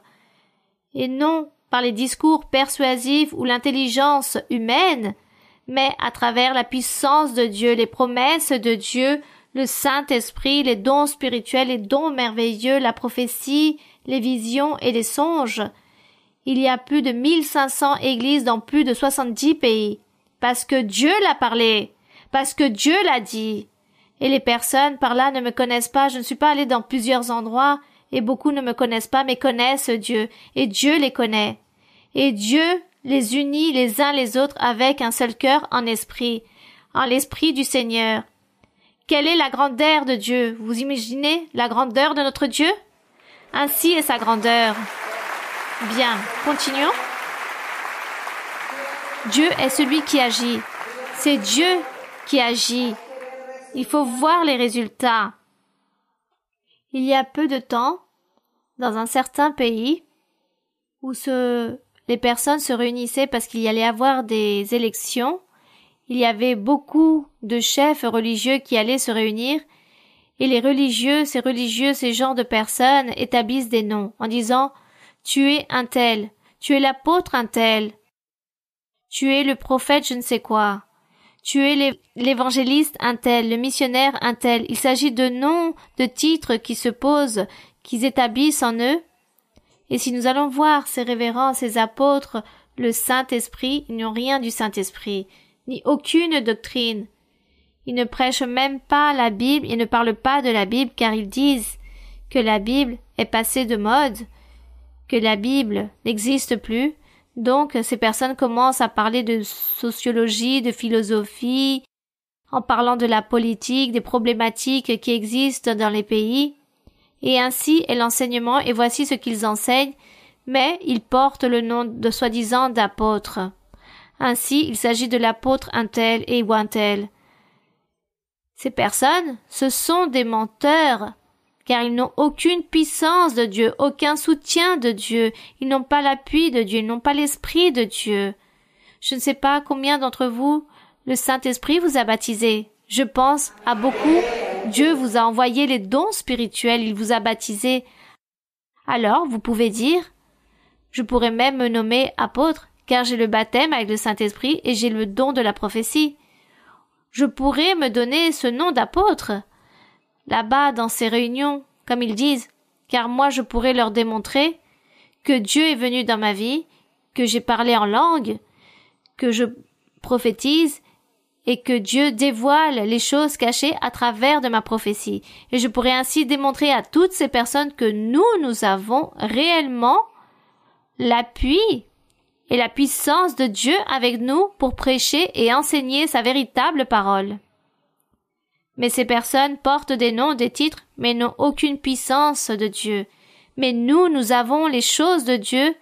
Et non, par les discours persuasifs ou l'intelligence humaine, mais à travers la puissance de Dieu, les promesses de Dieu, le Saint-Esprit, les dons spirituels, les dons merveilleux, la prophétie, les visions et les songes. Il y a plus de 1500 églises dans plus de 70 pays. Parce que Dieu l'a parlé. Parce que Dieu l'a dit. Et les personnes par là ne me connaissent pas, je ne suis pas allé dans plusieurs endroits, et beaucoup ne me connaissent pas, mais connaissent Dieu, et Dieu les connaît. Et Dieu les unit les uns les autres avec un seul cœur en esprit, en l'esprit du Seigneur. Quelle est la grandeur de Dieu Vous imaginez la grandeur de notre Dieu Ainsi est sa grandeur. Bien, continuons. Dieu est celui qui agit. C'est Dieu qui agit. Il faut voir les résultats. Il y a peu de temps, dans un certain pays, où les personnes se réunissaient parce qu'il y allait avoir des élections, il y avait beaucoup de chefs religieux qui allaient se réunir, et les religieux, ces religieux, ces genres de personnes établissent des noms en disant Tu es un tel, tu es l'apôtre un tel, tu es le prophète je ne sais quoi. Tu es l'évangéliste un tel, le missionnaire un tel. Il s'agit de noms, de titres qui se posent, qu'ils établissent en eux. Et si nous allons voir ces révérends, ces apôtres, le Saint-Esprit, ils n'ont rien du Saint-Esprit, ni aucune doctrine. Ils ne prêchent même pas la Bible et ne parlent pas de la Bible car ils disent que la Bible est passée de mode, que la Bible n'existe plus, donc, ces personnes commencent à parler de sociologie, de philosophie, en parlant de la politique, des problématiques qui existent dans les pays. Et ainsi est l'enseignement, et voici ce qu'ils enseignent, mais ils portent le nom de soi-disant d'apôtres. Ainsi, il s'agit de l'apôtre un tel et ou un tel. Ces personnes, ce sont des menteurs, car ils n'ont aucune puissance de Dieu, aucun soutien de Dieu, ils n'ont pas l'appui de Dieu, ils n'ont pas l'esprit de Dieu. Je ne sais pas combien d'entre vous le Saint-Esprit vous a baptisé. Je pense à beaucoup. Dieu vous a envoyé les dons spirituels, il vous a baptisé. Alors, vous pouvez dire, je pourrais même me nommer apôtre, car j'ai le baptême avec le Saint-Esprit et j'ai le don de la prophétie. Je pourrais me donner ce nom d'apôtre là-bas dans ces réunions, comme ils disent, car moi je pourrais leur démontrer que Dieu est venu dans ma vie, que j'ai parlé en langue, que je prophétise, et que Dieu dévoile les choses cachées à travers de ma prophétie. Et je pourrais ainsi démontrer à toutes ces personnes que nous, nous avons réellement l'appui et la puissance de Dieu avec nous pour prêcher et enseigner sa véritable parole. Mais ces personnes portent des noms, des titres, mais n'ont aucune puissance de Dieu. Mais nous, nous avons les choses de Dieu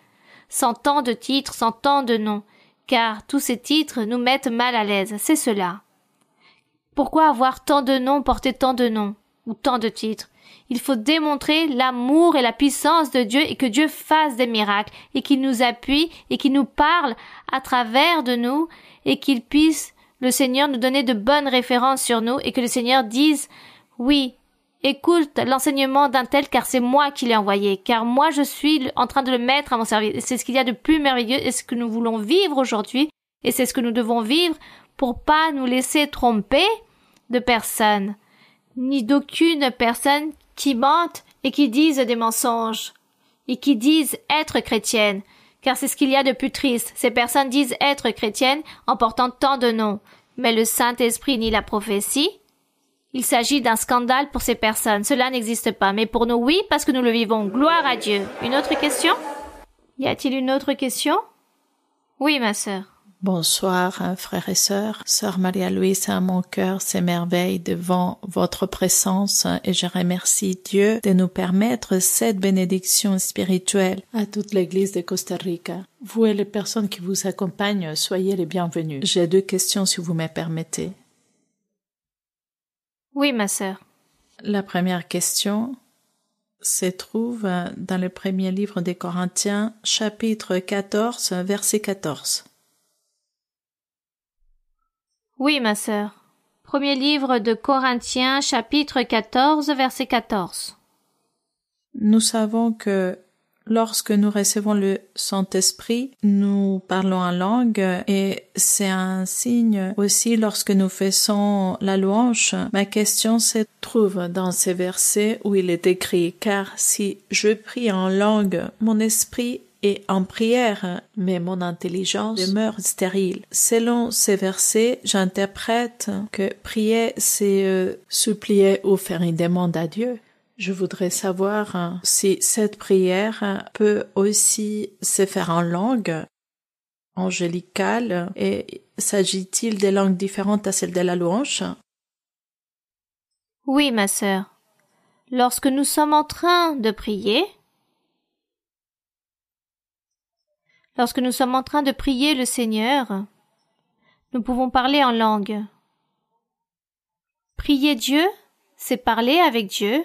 sans tant de titres, sans tant de noms, car tous ces titres nous mettent mal à l'aise, c'est cela. Pourquoi avoir tant de noms, porter tant de noms, ou tant de titres? Il faut démontrer l'amour et la puissance de Dieu et que Dieu fasse des miracles et qu'il nous appuie et qu'il nous parle à travers de nous et qu'il puisse le Seigneur nous donnait de bonnes références sur nous et que le Seigneur dise Oui, écoute l'enseignement d'un tel car c'est moi qui l'ai envoyé, car moi je suis en train de le mettre à mon service. C'est ce qu'il y a de plus merveilleux et ce que nous voulons vivre aujourd'hui et c'est ce que nous devons vivre pour pas nous laisser tromper de personne, ni d'aucune personne qui mente et qui dise des mensonges et qui disent être chrétienne car c'est ce qu'il y a de plus triste. Ces personnes disent être chrétiennes en portant tant de noms, mais le Saint-Esprit ni la prophétie. Il s'agit d'un scandale pour ces personnes, cela n'existe pas, mais pour nous oui, parce que nous le vivons. Gloire à Dieu. Une autre question Y a-t-il une autre question Oui, ma sœur. Bonsoir, hein, frères et sœurs. Sœur Maria-Louise, hein, mon cœur s'émerveille devant votre présence hein, et je remercie Dieu de nous permettre cette bénédiction spirituelle. À toute l'Église de Costa Rica, vous et les personnes qui vous accompagnent, soyez les bienvenus. J'ai deux questions si vous me permettez. Oui, ma sœur. La première question se trouve dans le premier livre des Corinthiens, chapitre 14, verset 14. Oui, ma sœur. Premier livre de Corinthiens, chapitre 14, verset 14. Nous savons que lorsque nous recevons le Saint-Esprit, nous parlons en langue et c'est un signe aussi lorsque nous faisons la louange. Ma question se trouve dans ces versets où il est écrit car si je prie en langue, mon esprit et en prière, mais mon intelligence demeure stérile. Selon ces versets, j'interprète que prier, c'est euh, supplier ou faire une demande à Dieu. Je voudrais savoir euh, si cette prière peut aussi se faire en langue angélicale et s'agit-il des langues différentes à celles de la louange Oui, ma sœur. Lorsque nous sommes en train de prier, Lorsque nous sommes en train de prier le Seigneur, nous pouvons parler en langue. Prier Dieu, c'est parler avec Dieu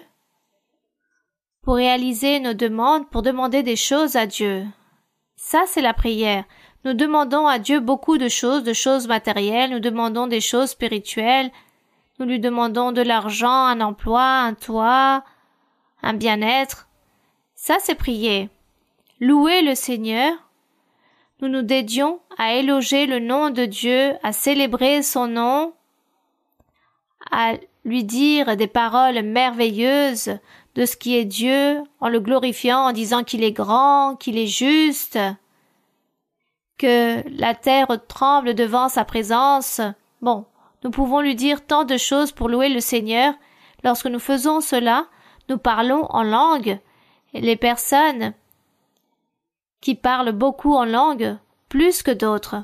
pour réaliser nos demandes, pour demander des choses à Dieu. Ça, c'est la prière. Nous demandons à Dieu beaucoup de choses, de choses matérielles, nous demandons des choses spirituelles, nous lui demandons de l'argent, un emploi, un toit, un bien-être. Ça, c'est prier. Louer le Seigneur, nous nous dédions à éloger le nom de Dieu, à célébrer son nom, à lui dire des paroles merveilleuses de ce qui est Dieu, en le glorifiant, en disant qu'il est grand, qu'il est juste, que la terre tremble devant sa présence. Bon, nous pouvons lui dire tant de choses pour louer le Seigneur. Lorsque nous faisons cela, nous parlons en langue. Et les personnes qui parlent beaucoup en langue, plus que d'autres.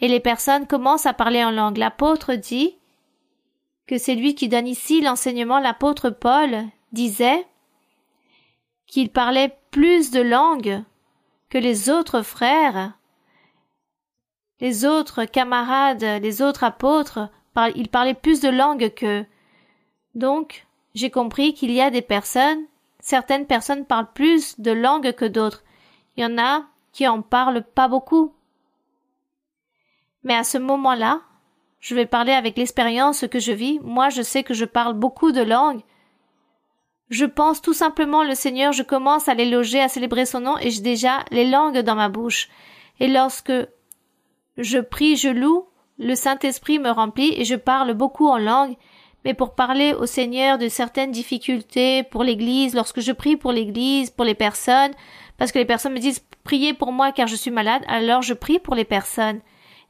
Et les personnes commencent à parler en langue. L'apôtre dit que c'est lui qui donne ici l'enseignement, l'apôtre Paul disait qu'il parlait plus de langues que les autres frères, les autres camarades, les autres apôtres, il parlait plus de langues qu'eux. Donc, j'ai compris qu'il y a des personnes, certaines personnes parlent plus de langue que d'autres. Il y en a qui en parlent pas beaucoup. Mais à ce moment-là, je vais parler avec l'expérience que je vis. Moi, je sais que je parle beaucoup de langues. Je pense tout simplement le Seigneur, je commence à les à célébrer son nom, et j'ai déjà les langues dans ma bouche. Et lorsque je prie, je loue, le Saint-Esprit me remplit et je parle beaucoup en langue, mais pour parler au Seigneur de certaines difficultés pour l'Église, lorsque je prie pour l'Église, pour les personnes, parce que les personnes me disent priez pour moi car je suis malade, alors je prie pour les personnes.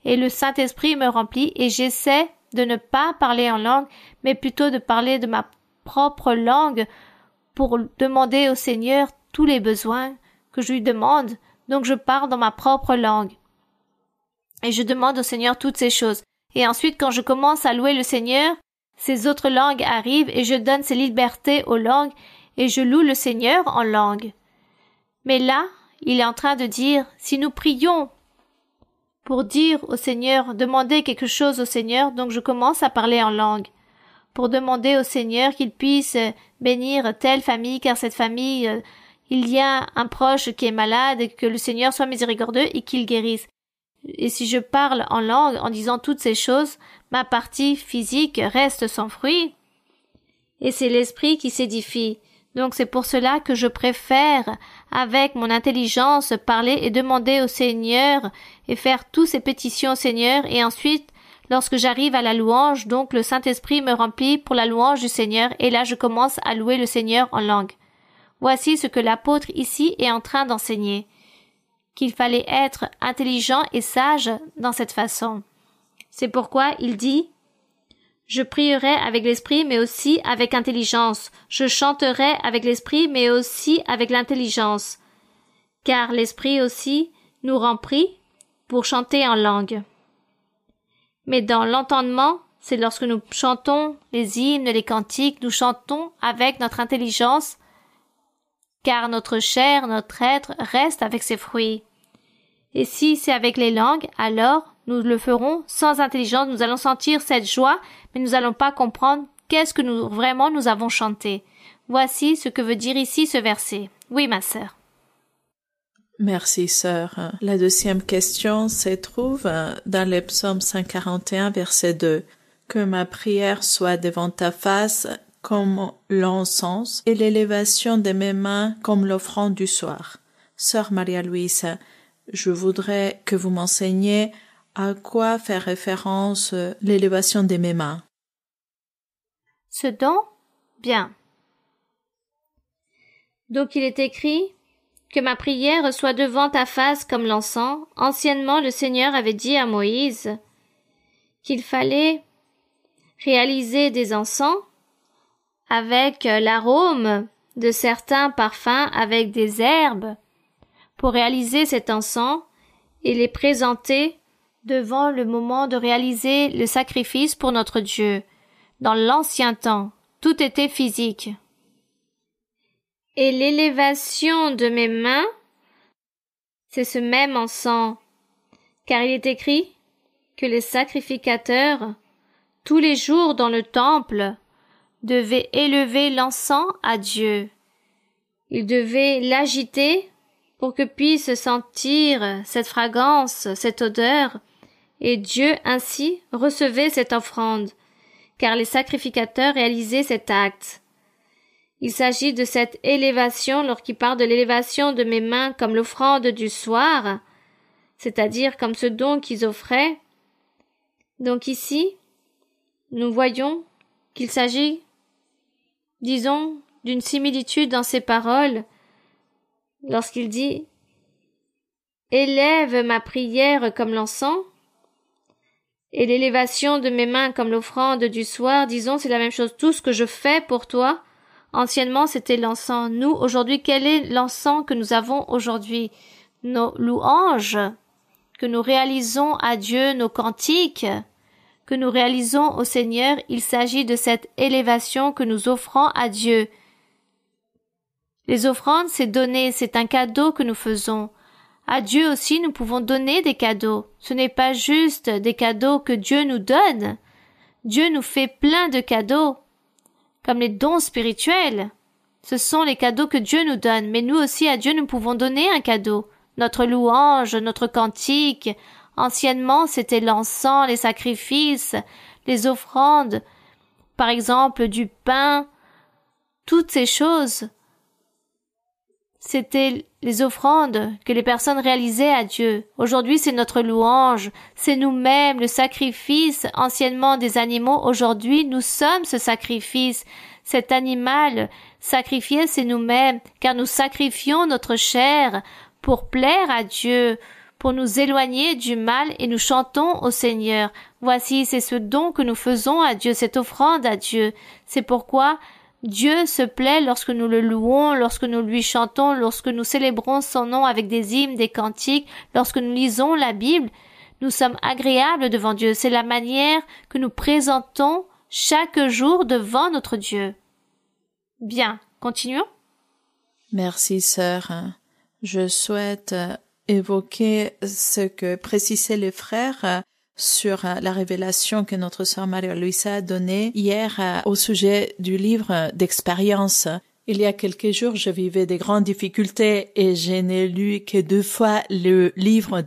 Et le Saint-Esprit me remplit et j'essaie de ne pas parler en langue, mais plutôt de parler de ma propre langue pour demander au Seigneur tous les besoins que je lui demande. Donc je parle dans ma propre langue. Et je demande au Seigneur toutes ces choses. Et ensuite, quand je commence à louer le Seigneur, ces autres langues arrivent et je donne ces libertés aux langues et je loue le Seigneur en langue. Mais là, il est en train de dire, si nous prions pour dire au Seigneur, demander quelque chose au Seigneur, donc je commence à parler en langue, pour demander au Seigneur qu'il puisse bénir telle famille, car cette famille, euh, il y a un proche qui est malade, et que le Seigneur soit miséricordieux et qu'il guérisse. Et si je parle en langue en disant toutes ces choses, ma partie physique reste sans fruit. Et c'est l'esprit qui s'édifie. Donc c'est pour cela que je préfère avec mon intelligence parler et demander au Seigneur et faire toutes ces pétitions au Seigneur et ensuite Lorsque j'arrive à la louange, donc le Saint-Esprit me remplit pour la louange du Seigneur et là je commence à louer le Seigneur en langue. Voici ce que l'apôtre ici est en train d'enseigner. Qu'il fallait être intelligent et sage dans cette façon. C'est pourquoi il dit je prierai avec l'esprit, mais aussi avec intelligence. Je chanterai avec l'esprit, mais aussi avec l'intelligence. Car l'esprit aussi nous rend pris pour chanter en langue. Mais dans l'entendement, c'est lorsque nous chantons les hymnes, les cantiques, nous chantons avec notre intelligence, car notre chair, notre être reste avec ses fruits. Et si c'est avec les langues, alors nous le ferons sans intelligence, nous allons sentir cette joie, mais nous n'allons pas comprendre qu'est-ce que nous vraiment nous avons chanté. Voici ce que veut dire ici ce verset. Oui, ma sœur. Merci, sœur. La deuxième question se trouve dans le psaume verset 2. Que ma prière soit devant ta face comme l'encens et l'élévation de mes mains comme l'offrande du soir. Sœur Maria-Louise, je voudrais que vous m'enseigniez à quoi faire référence euh, l'élévation de mes mains Ce don Bien. Donc il est écrit que ma prière soit devant ta face comme l'encens. Anciennement, le Seigneur avait dit à Moïse qu'il fallait réaliser des encens avec euh, l'arôme de certains parfums avec des herbes pour réaliser cet encens et les présenter devant le moment de réaliser le sacrifice pour notre Dieu. Dans l'ancien temps, tout était physique. Et l'élévation de mes mains, c'est ce même encens, car il est écrit que les sacrificateurs, tous les jours dans le temple, devaient élever l'encens à Dieu. Ils devaient l'agiter pour que puisse sentir cette fragrance, cette odeur, et Dieu ainsi recevait cette offrande, car les sacrificateurs réalisaient cet acte. Il s'agit de cette élévation lorsqu'il parle de l'élévation de mes mains comme l'offrande du soir, c'est-à-dire comme ce don qu'ils offraient. Donc ici, nous voyons qu'il s'agit, disons, d'une similitude dans ses paroles, lorsqu'il dit Élève ma prière comme l'encens, et l'élévation de mes mains comme l'offrande du soir, disons, c'est la même chose. Tout ce que je fais pour toi, anciennement c'était l'encens. Nous, aujourd'hui, quel est l'encens que nous avons aujourd'hui Nos louanges que nous réalisons à Dieu, nos cantiques que nous réalisons au Seigneur, il s'agit de cette élévation que nous offrons à Dieu. Les offrandes, c'est donner, c'est un cadeau que nous faisons. À Dieu aussi nous pouvons donner des cadeaux. Ce n'est pas juste des cadeaux que Dieu nous donne. Dieu nous fait plein de cadeaux, comme les dons spirituels. Ce sont les cadeaux que Dieu nous donne, mais nous aussi à Dieu nous pouvons donner un cadeau. Notre louange, notre cantique. Anciennement c'était l'encens, les sacrifices, les offrandes, par exemple du pain, toutes ces choses c'était les offrandes que les personnes réalisaient à Dieu. Aujourd'hui, c'est notre louange, c'est nous-mêmes le sacrifice anciennement des animaux. Aujourd'hui, nous sommes ce sacrifice. Cet animal sacrifié, c'est nous-mêmes, car nous sacrifions notre chair pour plaire à Dieu, pour nous éloigner du mal et nous chantons au Seigneur. Voici, c'est ce don que nous faisons à Dieu, cette offrande à Dieu. C'est pourquoi Dieu se plaît lorsque nous le louons, lorsque nous lui chantons, lorsque nous célébrons son nom avec des hymnes, des cantiques, lorsque nous lisons la Bible. Nous sommes agréables devant Dieu. C'est la manière que nous présentons chaque jour devant notre Dieu. Bien, continuons. Merci, sœur. Je souhaite évoquer ce que précisaient les frères sur euh, la révélation que notre sœur Maria Luisa a donnée hier euh, au sujet du livre d'expérience. Il y a quelques jours, je vivais des grandes difficultés et je n'ai lu que deux fois le livre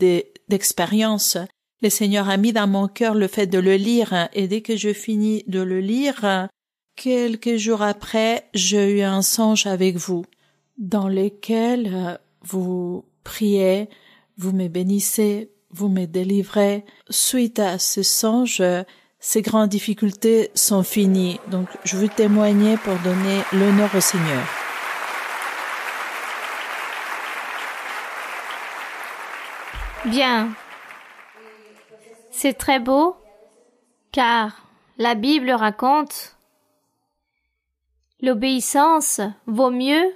d'expérience. le Seigneur a mis dans mon cœur le fait de le lire et dès que je finis de le lire, quelques jours après, j'ai eu un songe avec vous dans lequel euh, vous priez, vous me bénissez vous me délivrez. Suite à ce songe, ces grandes difficultés sont finies. Donc, je veux témoigner pour donner l'honneur au Seigneur. Bien. C'est très beau, car la Bible raconte L'obéissance vaut mieux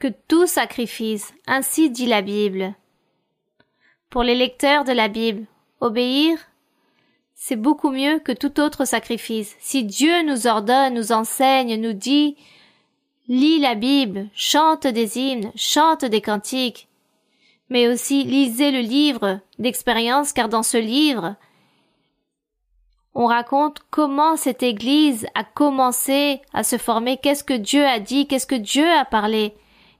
que tout sacrifice, ainsi dit la Bible. Pour les lecteurs de la Bible, obéir, c'est beaucoup mieux que tout autre sacrifice. Si Dieu nous ordonne, nous enseigne, nous dit, lis la Bible, chante des hymnes, chante des cantiques, mais aussi lisez le livre d'expérience, car dans ce livre, on raconte comment cette Église a commencé à se former, qu'est-ce que Dieu a dit, qu'est-ce que Dieu a parlé.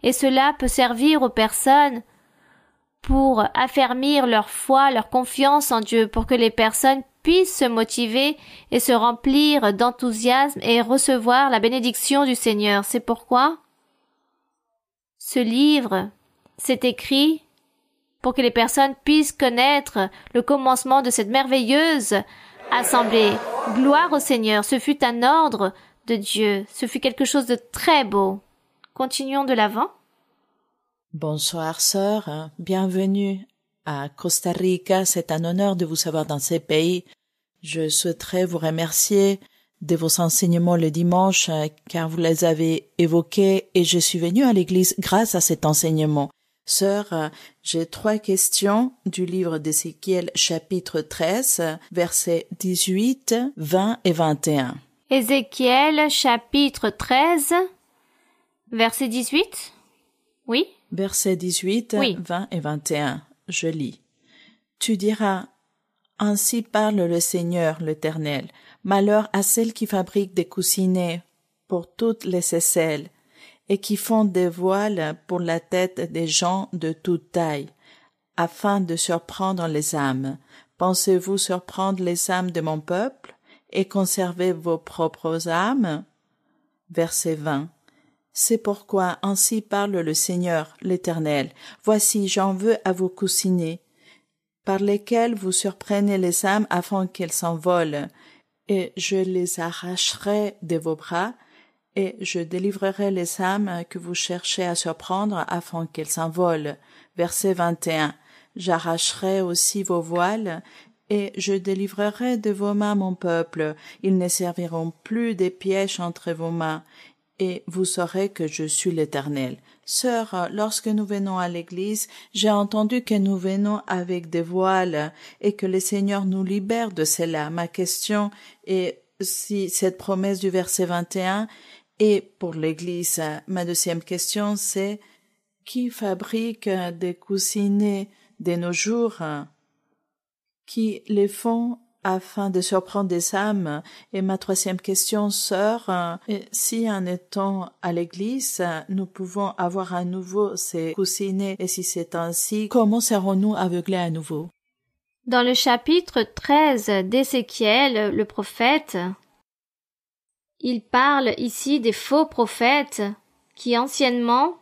Et cela peut servir aux personnes pour affermir leur foi, leur confiance en Dieu, pour que les personnes puissent se motiver et se remplir d'enthousiasme et recevoir la bénédiction du Seigneur. C'est pourquoi ce livre s'est écrit pour que les personnes puissent connaître le commencement de cette merveilleuse assemblée. Gloire au Seigneur, ce fut un ordre de Dieu, ce fut quelque chose de très beau. Continuons de l'avant. Bonsoir, sœur. Bienvenue à Costa Rica. C'est un honneur de vous savoir dans ces pays. Je souhaiterais vous remercier de vos enseignements le dimanche, euh, car vous les avez évoqués et je suis venue à l'église grâce à cet enseignement. Sœur, euh, j'ai trois questions du livre d'Ézéchiel chapitre 13, versets 18, 20 et 21. Ézéchiel chapitre 13, verset 18 Oui versets 18, 20 et 21. Je lis. Tu diras, Ainsi parle le Seigneur l'Éternel, malheur à celles qui fabriquent des coussinets pour toutes les aisselles, et qui font des voiles pour la tête des gens de toute taille, afin de surprendre les âmes. Pensez-vous surprendre les âmes de mon peuple et conserver vos propres âmes? Verset 20. C'est pourquoi ainsi parle le Seigneur, l'Éternel. Voici, j'en veux à vos coussinets, par lesquels vous surprenez les âmes afin qu'elles s'envolent, et je les arracherai de vos bras, et je délivrerai les âmes que vous cherchez à surprendre afin qu'elles s'envolent. Verset 21. J'arracherai aussi vos voiles, et je délivrerai de vos mains mon peuple. Ils ne serviront plus des pièges entre vos mains et vous saurez que je suis l'Éternel. Sœur, lorsque nous venons à l'église, j'ai entendu que nous venons avec des voiles et que le Seigneur nous libère de cela. Ma question est si cette promesse du verset 21 est pour l'église. Ma deuxième question, c'est qui fabrique des coussinets de nos jours? Qui les font afin de surprendre des âmes. Et ma troisième question, sœur, euh, si en étant à l'église, nous pouvons avoir à nouveau ces coussinets, et si c'est ainsi, comment serons-nous aveuglés à nouveau? Dans le chapitre 13 d'Ézéchiel, le prophète, il parle ici des faux prophètes qui anciennement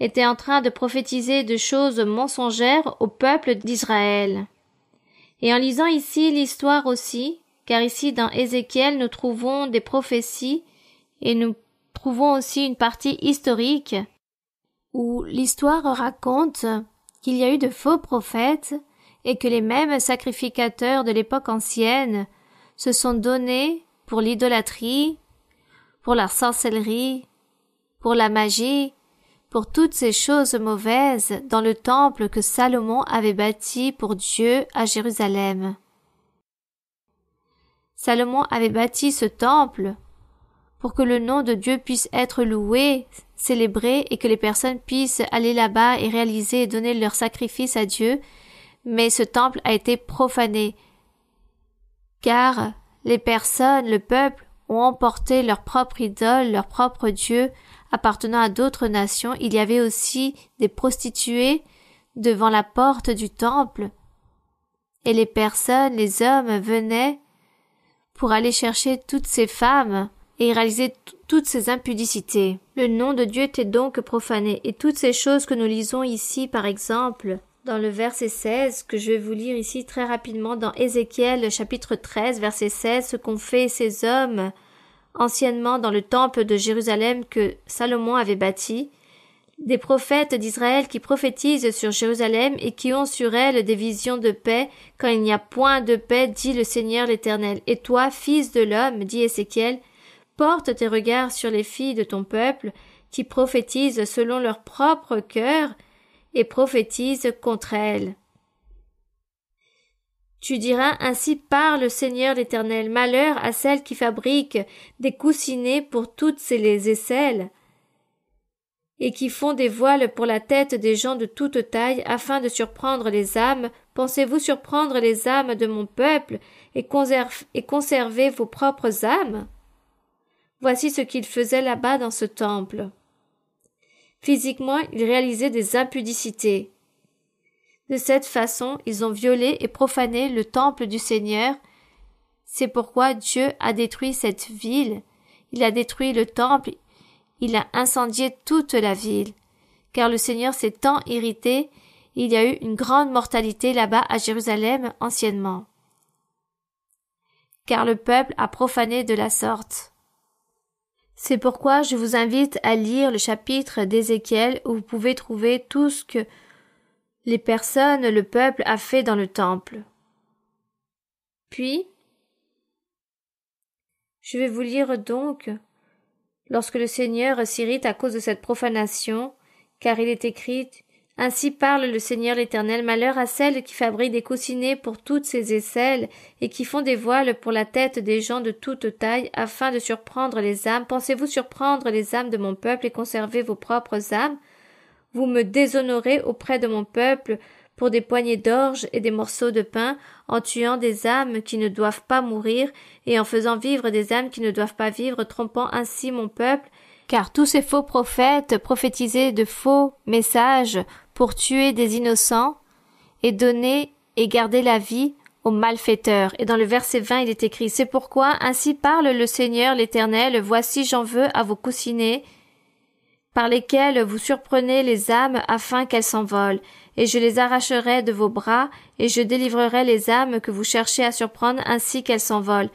étaient en train de prophétiser de choses mensongères au peuple d'Israël. Et en lisant ici l'histoire aussi, car ici dans Ézéchiel nous trouvons des prophéties et nous trouvons aussi une partie historique où l'histoire raconte qu'il y a eu de faux prophètes et que les mêmes sacrificateurs de l'époque ancienne se sont donnés pour l'idolâtrie, pour la sorcellerie, pour la magie pour toutes ces choses mauvaises dans le temple que Salomon avait bâti pour Dieu à Jérusalem. Salomon avait bâti ce temple pour que le nom de Dieu puisse être loué, célébré et que les personnes puissent aller là-bas et réaliser et donner leur sacrifice à Dieu, mais ce temple a été profané, car les personnes, le peuple, ont emporté leur propre idole, leur propre Dieu, appartenant à d'autres nations, il y avait aussi des prostituées devant la porte du temple, et les personnes, les hommes venaient pour aller chercher toutes ces femmes et réaliser toutes ces impudicités. Le nom de Dieu était donc profané, et toutes ces choses que nous lisons ici, par exemple, dans le verset 16, que je vais vous lire ici très rapidement dans Ézéchiel chapitre 13, verset 16, ce qu'ont fait ces hommes anciennement dans le temple de Jérusalem que Salomon avait bâti, des prophètes d'Israël qui prophétisent sur Jérusalem et qui ont sur elle des visions de paix quand il n'y a point de paix, dit le Seigneur l'Éternel. Et toi, fils de l'homme, dit Ézéchiel, porte tes regards sur les filles de ton peuple qui prophétisent selon leur propre cœur et prophétisent contre elles. Tu diras ainsi par le Seigneur l'Éternel, malheur à celles qui fabriquent des coussinets pour toutes les aisselles, et qui font des voiles pour la tête des gens de toute taille, afin de surprendre les âmes. Pensez-vous surprendre les âmes de mon peuple et, et conserver vos propres âmes? Voici ce qu'il faisait là-bas dans ce temple. Physiquement, il réalisait des impudicités. De cette façon, ils ont violé et profané le temple du Seigneur. C'est pourquoi Dieu a détruit cette ville. Il a détruit le temple. Il a incendié toute la ville. Car le Seigneur s'est tant irrité, il y a eu une grande mortalité là-bas à Jérusalem anciennement. Car le peuple a profané de la sorte. C'est pourquoi je vous invite à lire le chapitre d'Ézéchiel où vous pouvez trouver tout ce que les personnes, le peuple a fait dans le temple. Puis, je vais vous lire donc, lorsque le Seigneur s'irrite à cause de cette profanation, car il est écrit Ainsi parle le Seigneur l'Éternel, malheur à celles qui fabriquent des coussinets pour toutes ses aisselles, et qui font des voiles pour la tête des gens de toute taille, afin de surprendre les âmes. Pensez-vous surprendre les âmes de mon peuple et conserver vos propres âmes vous me déshonorez auprès de mon peuple pour des poignées d'orge et des morceaux de pain, en tuant des âmes qui ne doivent pas mourir, et en faisant vivre des âmes qui ne doivent pas vivre, trompant ainsi mon peuple, car tous ces faux prophètes prophétisaient de faux messages pour tuer des innocents, et donner et garder la vie aux malfaiteurs. Et dans le verset 20, il est écrit, C'est pourquoi ainsi parle le Seigneur l'Éternel, voici j'en veux à vos coussinets, par lesquels vous surprenez les âmes afin qu'elles s'envolent, et je les arracherai de vos bras, et je délivrerai les âmes que vous cherchez à surprendre ainsi qu'elles s'envolent.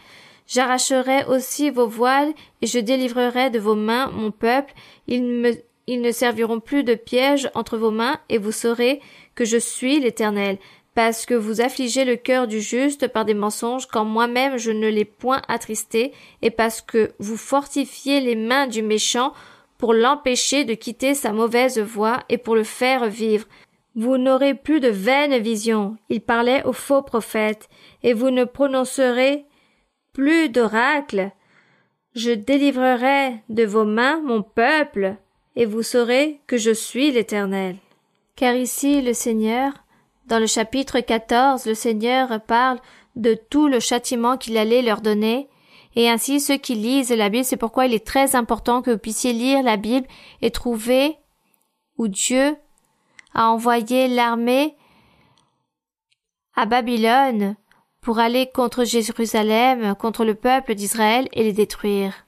J'arracherai aussi vos voiles, et je délivrerai de vos mains mon peuple, ils, ils ne serviront plus de piège entre vos mains, et vous saurez que je suis l'Éternel, parce que vous affligez le cœur du juste par des mensonges quand moi-même je ne l'ai point attristé, et parce que vous fortifiez les mains du méchant pour l'empêcher de quitter sa mauvaise voie et pour le faire vivre. Vous n'aurez plus de vaines visions, il parlait aux faux prophètes, et vous ne prononcerez plus d'oracles. Je délivrerai de vos mains mon peuple, et vous saurez que je suis l'Éternel. Car ici le Seigneur, dans le chapitre 14, le Seigneur parle de tout le châtiment qu'il allait leur donner, et ainsi ceux qui lisent la Bible, c'est pourquoi il est très important que vous puissiez lire la Bible et trouver où Dieu a envoyé l'armée à Babylone pour aller contre Jérusalem, contre le peuple d'Israël et les détruire.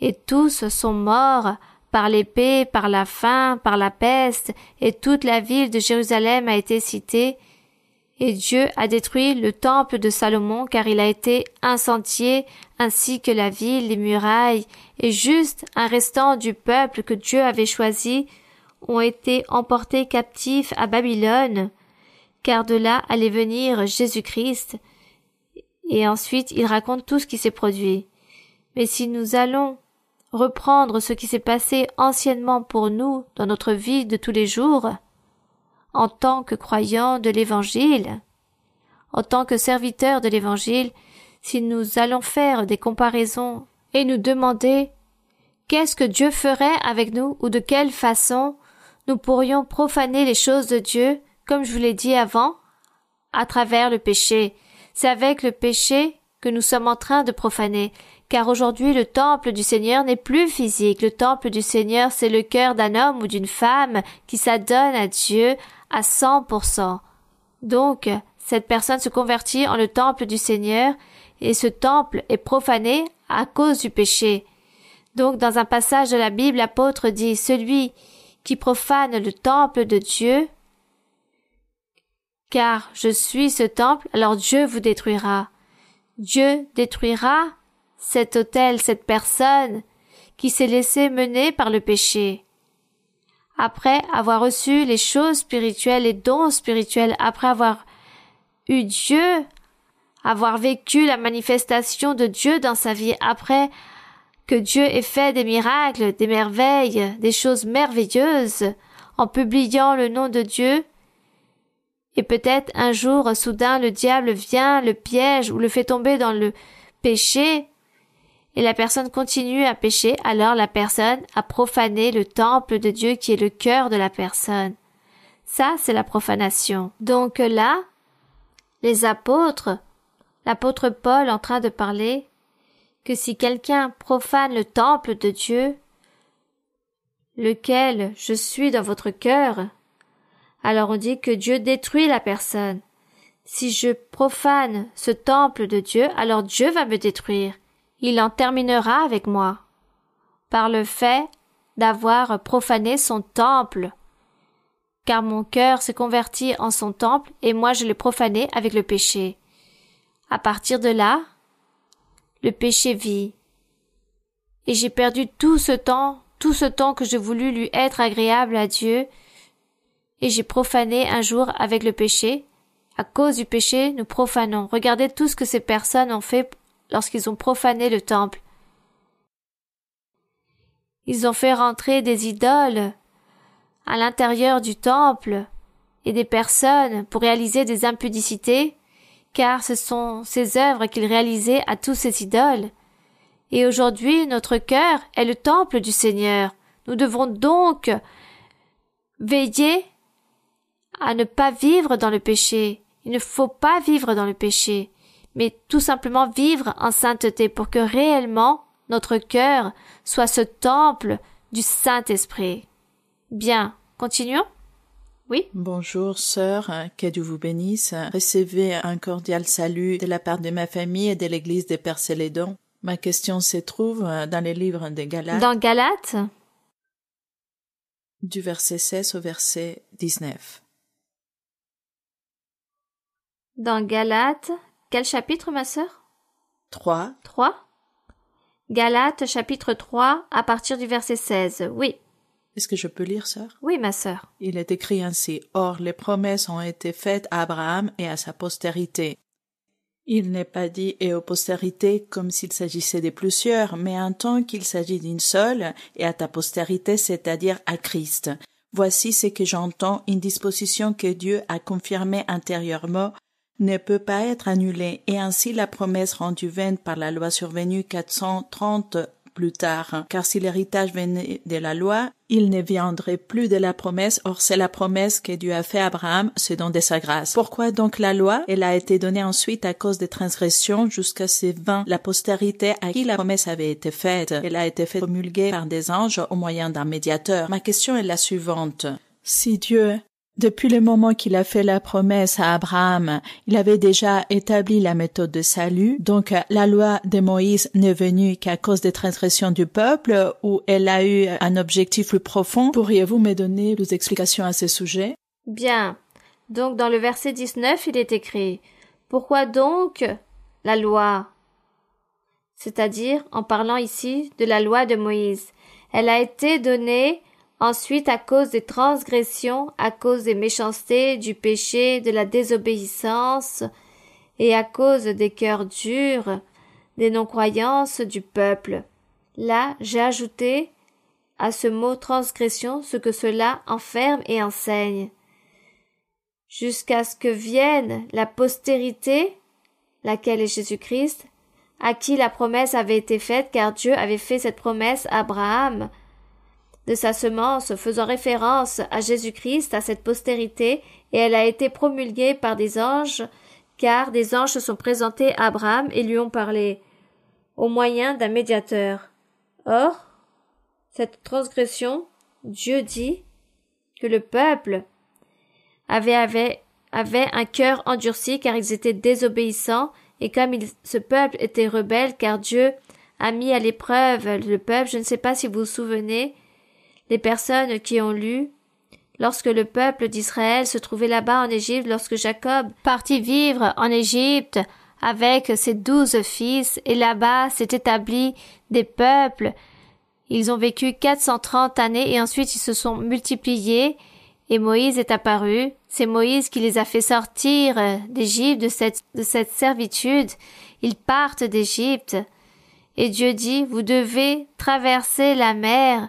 Et tous sont morts par l'épée, par la faim, par la peste, et toute la ville de Jérusalem a été citée, et Dieu a détruit le temple de Salomon car il a été sentier, ainsi que la ville, les murailles et juste un restant du peuple que Dieu avait choisi ont été emportés captifs à Babylone car de là allait venir Jésus-Christ et ensuite il raconte tout ce qui s'est produit. Mais si nous allons reprendre ce qui s'est passé anciennement pour nous dans notre vie de tous les jours, en tant que croyants de l'Évangile, en tant que serviteurs de l'Évangile, si nous allons faire des comparaisons et nous demander qu'est-ce que Dieu ferait avec nous ou de quelle façon nous pourrions profaner les choses de Dieu, comme je vous l'ai dit avant, à travers le péché. C'est avec le péché que nous sommes en train de profaner, car aujourd'hui le temple du Seigneur n'est plus physique, le temple du Seigneur c'est le cœur d'un homme ou d'une femme qui s'adonne à Dieu à 100%. Donc, cette personne se convertit en le temple du Seigneur, et ce temple est profané à cause du péché. Donc, dans un passage de la Bible, l'apôtre dit, celui qui profane le temple de Dieu, car je suis ce temple, alors Dieu vous détruira. Dieu détruira cet hôtel, cette personne qui s'est laissée mener par le péché. Après avoir reçu les choses spirituelles, les dons spirituels, après avoir eu Dieu, avoir vécu la manifestation de Dieu dans sa vie, après que Dieu ait fait des miracles, des merveilles, des choses merveilleuses, en publiant le nom de Dieu et peut-être un jour, soudain, le diable vient, le piège ou le fait tomber dans le péché, et la personne continue à pécher, alors la personne a profané le temple de Dieu qui est le cœur de la personne. Ça, c'est la profanation. Donc là, les apôtres, l'apôtre Paul en train de parler, que si quelqu'un profane le temple de Dieu, lequel je suis dans votre cœur, alors on dit que Dieu détruit la personne. Si je profane ce temple de Dieu, alors Dieu va me détruire. Il en terminera avec moi. Par le fait d'avoir profané son temple. Car mon cœur s'est converti en son temple et moi je l'ai profané avec le péché. À partir de là, le péché vit. Et j'ai perdu tout ce temps, tout ce temps que je voulus lui être agréable à Dieu, et j'ai profané un jour avec le péché. À cause du péché, nous profanons. Regardez tout ce que ces personnes ont fait lorsqu'ils ont profané le temple. Ils ont fait rentrer des idoles à l'intérieur du temple et des personnes pour réaliser des impudicités, car ce sont ces œuvres qu'ils réalisaient à tous ces idoles. Et aujourd'hui, notre cœur est le temple du Seigneur. Nous devons donc veiller à ne pas vivre dans le péché. Il ne faut pas vivre dans le péché, mais tout simplement vivre en sainteté pour que réellement notre cœur soit ce temple du Saint-Esprit. Bien, continuons. Oui. Bonjour, sœur, que Dieu vous bénisse. Recevez un cordial salut de la part de ma famille et de l'église des Pères Ma question se trouve dans les livres des Galates. Dans Galates? Du verset 16 au verset 19. Dans Galates, quel chapitre, ma sœur Trois. 3 Galates, chapitre 3, à partir du verset 16, oui. Est-ce que je peux lire, sœur Oui, ma sœur. Il est écrit ainsi Or, les promesses ont été faites à Abraham et à sa postérité. Il n'est pas dit et aux postérités comme s'il s'agissait des plusieurs, mais un temps qu'il s'agit d'une seule, et à ta postérité, c'est-à-dire à Christ. Voici ce que j'entends, une disposition que Dieu a confirmée intérieurement ne peut pas être annulée et ainsi la promesse rendue vaine par la loi survenue 430 plus tard, car si l'héritage venait de la loi, il ne viendrait plus de la promesse, or c'est la promesse que Dieu a fait à Abraham, ce don de sa grâce. Pourquoi donc la loi? Elle a été donnée ensuite à cause des transgressions jusqu'à ses vingt. La postérité à qui la promesse avait été faite, elle a été faite promulguée par des anges au moyen d'un médiateur. Ma question est la suivante. Si Dieu depuis le moment qu'il a fait la promesse à Abraham, il avait déjà établi la méthode de salut. Donc, la loi de Moïse n'est venue qu'à cause des transgressions du peuple ou elle a eu un objectif plus profond. Pourriez-vous me donner des explications à ce sujet? Bien. Donc, dans le verset 19, il est écrit Pourquoi donc la loi? C'est-à-dire, en parlant ici de la loi de Moïse. Elle a été donnée Ensuite, à cause des transgressions, à cause des méchancetés, du péché, de la désobéissance, et à cause des cœurs durs, des non-croyances du peuple. Là, j'ai ajouté à ce mot transgression ce que cela enferme et enseigne. Jusqu'à ce que vienne la postérité, laquelle est Jésus-Christ, à qui la promesse avait été faite, car Dieu avait fait cette promesse à Abraham, de sa semence faisant référence à Jésus-Christ, à cette postérité, et elle a été promulguée par des anges, car des anges se sont présentés à Abraham et lui ont parlé, au moyen d'un médiateur. Or, cette transgression, Dieu dit que le peuple avait, avait, un cœur endurci car ils étaient désobéissants, et comme ce peuple était rebelle car Dieu a mis à l'épreuve le peuple, je ne sais pas si vous vous souvenez, les personnes qui ont lu lorsque le peuple d'Israël se trouvait là-bas en Égypte, lorsque Jacob partit vivre en Égypte avec ses douze fils, et là-bas s'est établi des peuples. Ils ont vécu 430 années et ensuite ils se sont multipliés, et Moïse est apparu. C'est Moïse qui les a fait sortir d'Égypte, de cette, de cette servitude. Ils partent d'Égypte. Et Dieu dit, vous devez traverser la mer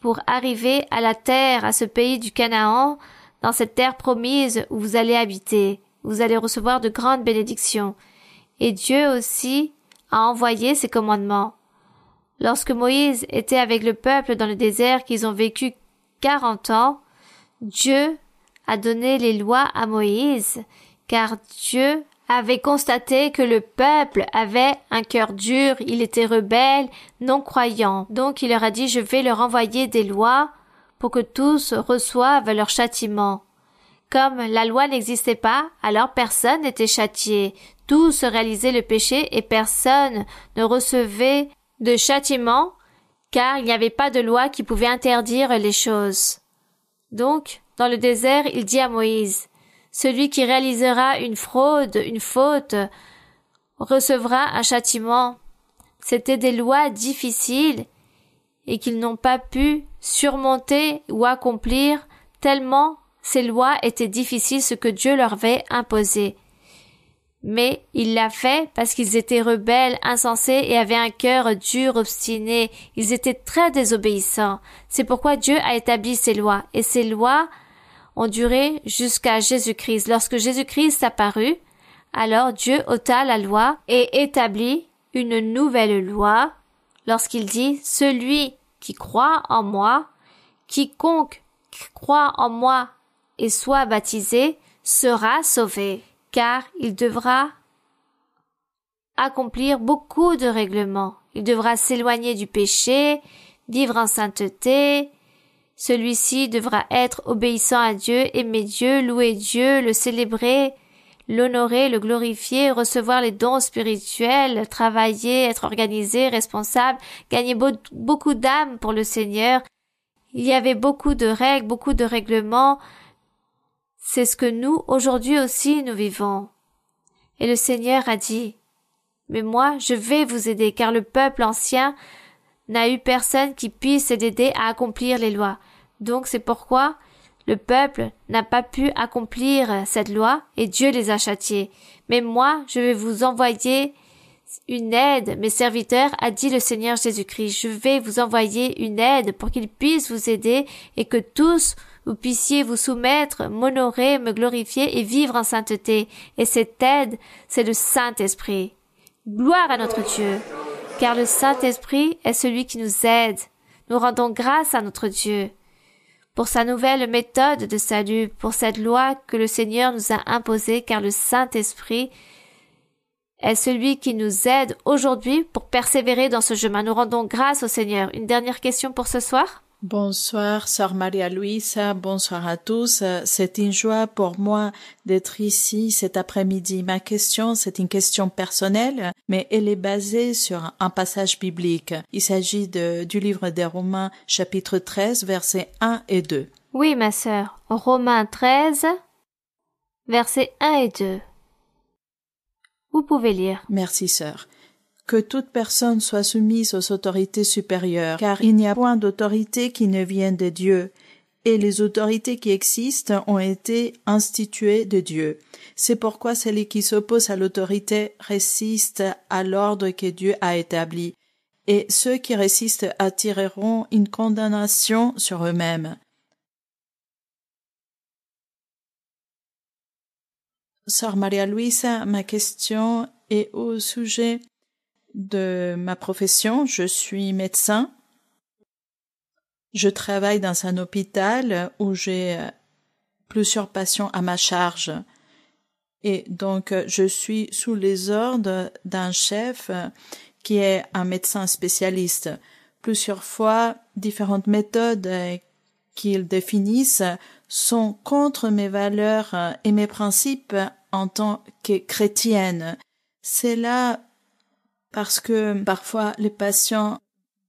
pour arriver à la terre, à ce pays du Canaan, dans cette terre promise où vous allez habiter. Vous allez recevoir de grandes bénédictions. Et Dieu aussi a envoyé ses commandements. Lorsque Moïse était avec le peuple dans le désert qu'ils ont vécu quarante ans, Dieu a donné les lois à Moïse, car Dieu avait constaté que le peuple avait un cœur dur, il était rebelle, non croyant. Donc il leur a dit, je vais leur envoyer des lois pour que tous reçoivent leur châtiment. Comme la loi n'existait pas, alors personne n'était châtié. Tous réalisaient le péché et personne ne recevait de châtiment car il n'y avait pas de loi qui pouvait interdire les choses. Donc, dans le désert, il dit à Moïse, celui qui réalisera une fraude, une faute, recevra un châtiment. C'étaient des lois difficiles et qu'ils n'ont pas pu surmonter ou accomplir tellement ces lois étaient difficiles ce que Dieu leur avait imposé. Mais il l'a fait parce qu'ils étaient rebelles, insensés et avaient un cœur dur, obstiné. Ils étaient très désobéissants. C'est pourquoi Dieu a établi ces lois. Et ces lois ont duré jusqu'à Jésus-Christ. Lorsque Jésus-Christ apparut, alors Dieu ôta la loi et établit une nouvelle loi lorsqu'il dit Celui qui croit en moi, quiconque croit en moi et soit baptisé sera sauvé, car il devra accomplir beaucoup de règlements. Il devra s'éloigner du péché, vivre en sainteté, celui-ci devra être obéissant à Dieu, aimer Dieu, louer Dieu, le célébrer, l'honorer, le glorifier, recevoir les dons spirituels, travailler, être organisé, responsable, gagner beaucoup d'âmes pour le Seigneur. Il y avait beaucoup de règles, beaucoup de règlements. C'est ce que nous, aujourd'hui aussi, nous vivons. Et le Seigneur a dit, Mais moi, je vais vous aider, car le peuple ancien n'a eu personne qui puisse l'aider à accomplir les lois. Donc c'est pourquoi le peuple n'a pas pu accomplir cette loi et Dieu les a châtiés. Mais moi, je vais vous envoyer une aide, mes serviteurs, a dit le Seigneur Jésus-Christ. Je vais vous envoyer une aide pour qu'ils puissent vous aider et que tous vous puissiez vous soumettre, m'honorer, me glorifier et vivre en sainteté. Et cette aide, c'est le Saint-Esprit. Gloire à notre Dieu car le Saint-Esprit est celui qui nous aide. Nous rendons grâce à notre Dieu pour sa nouvelle méthode de salut, pour cette loi que le Seigneur nous a imposée, car le Saint-Esprit est celui qui nous aide aujourd'hui pour persévérer dans ce chemin. Nous rendons grâce au Seigneur. Une dernière question pour ce soir? Bonsoir, Sœur Maria Luisa, bonsoir à tous. C'est une joie pour moi d'être ici cet après-midi. Ma question, c'est une question personnelle, mais elle est basée sur un passage biblique. Il s'agit du livre des Romains, chapitre 13, versets 1 et 2. Oui, ma sœur, Romains 13, versets 1 et 2. Vous pouvez lire. Merci, sœur que toute personne soit soumise aux autorités supérieures, car il n'y a point d'autorité qui ne vienne de Dieu, et les autorités qui existent ont été instituées de Dieu. C'est pourquoi celles qui s'oppose à l'autorité résiste à l'ordre que Dieu a établi, et ceux qui résistent attireront une condamnation sur eux-mêmes. Sœur Maria Luisa, ma question est au sujet de ma profession, je suis médecin. Je travaille dans un hôpital où j'ai euh, plusieurs patients à ma charge. Et donc, euh, je suis sous les ordres d'un chef euh, qui est un médecin spécialiste. Plusieurs fois, différentes méthodes qu'ils définissent sont contre mes valeurs et mes principes en tant que chrétienne. C'est là parce que parfois les patients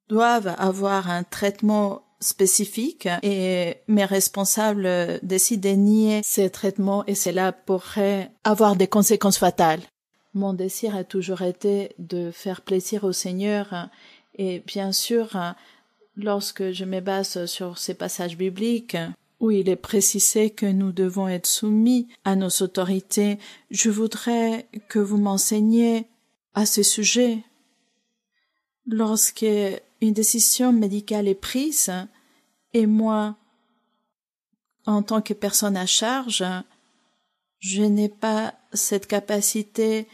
doivent avoir un traitement spécifique et mes responsables décident de nier ces traitements et cela pourrait avoir des conséquences fatales. Mon désir a toujours été de faire plaisir au Seigneur et bien sûr, lorsque je me base sur ces passages bibliques où il est précisé que nous devons être soumis à nos autorités, je voudrais que vous m'enseigniez à ce sujet. Lorsque une décision médicale est prise, et moi, en tant que personne à charge, je n'ai pas cette capacité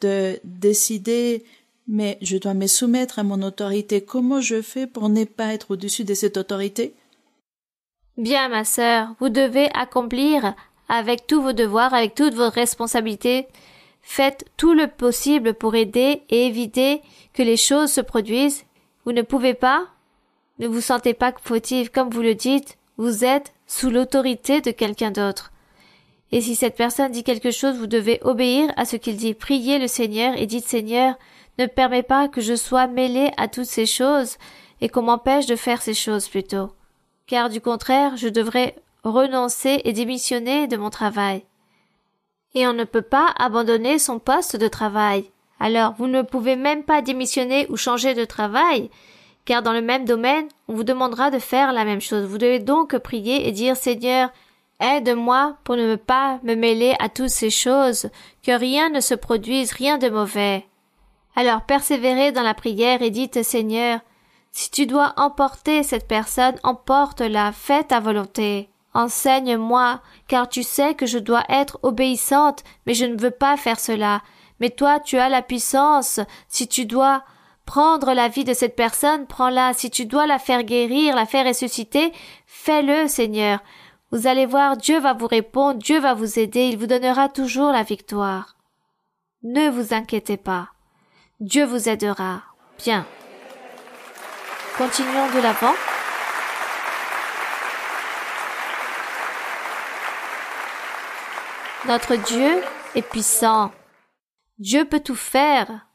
de décider, mais je dois me soumettre à mon autorité. Comment je fais pour ne pas être au-dessus de cette autorité Bien, ma sœur, vous devez accomplir avec tous vos devoirs, avec toutes vos responsabilités, Faites tout le possible pour aider et éviter que les choses se produisent. Vous ne pouvez pas, ne vous sentez pas fautive, comme vous le dites, vous êtes sous l'autorité de quelqu'un d'autre. Et si cette personne dit quelque chose, vous devez obéir à ce qu'il dit. Priez le Seigneur et dites Seigneur, ne permets pas que je sois mêlé à toutes ces choses et qu'on m'empêche de faire ces choses plutôt. Car du contraire, je devrais renoncer et démissionner de mon travail et on ne peut pas abandonner son poste de travail. Alors, vous ne pouvez même pas démissionner ou changer de travail, car dans le même domaine, on vous demandera de faire la même chose. Vous devez donc prier et dire Seigneur, aide-moi pour ne pas me mêler à toutes ces choses, que rien ne se produise, rien de mauvais. Alors persévérez dans la prière et dites Seigneur, si tu dois emporter cette personne, emporte-la, fais ta volonté. Enseigne-moi, car tu sais que je dois être obéissante, mais je ne veux pas faire cela. Mais toi, tu as la puissance. Si tu dois prendre la vie de cette personne, prends-la. Si tu dois la faire guérir, la faire ressusciter, fais-le, Seigneur. Vous allez voir, Dieu va vous répondre, Dieu va vous aider, il vous donnera toujours la victoire. Ne vous inquiétez pas. Dieu vous aidera. Bien. Continuons de l'avant. Notre Dieu est puissant. Dieu peut tout faire.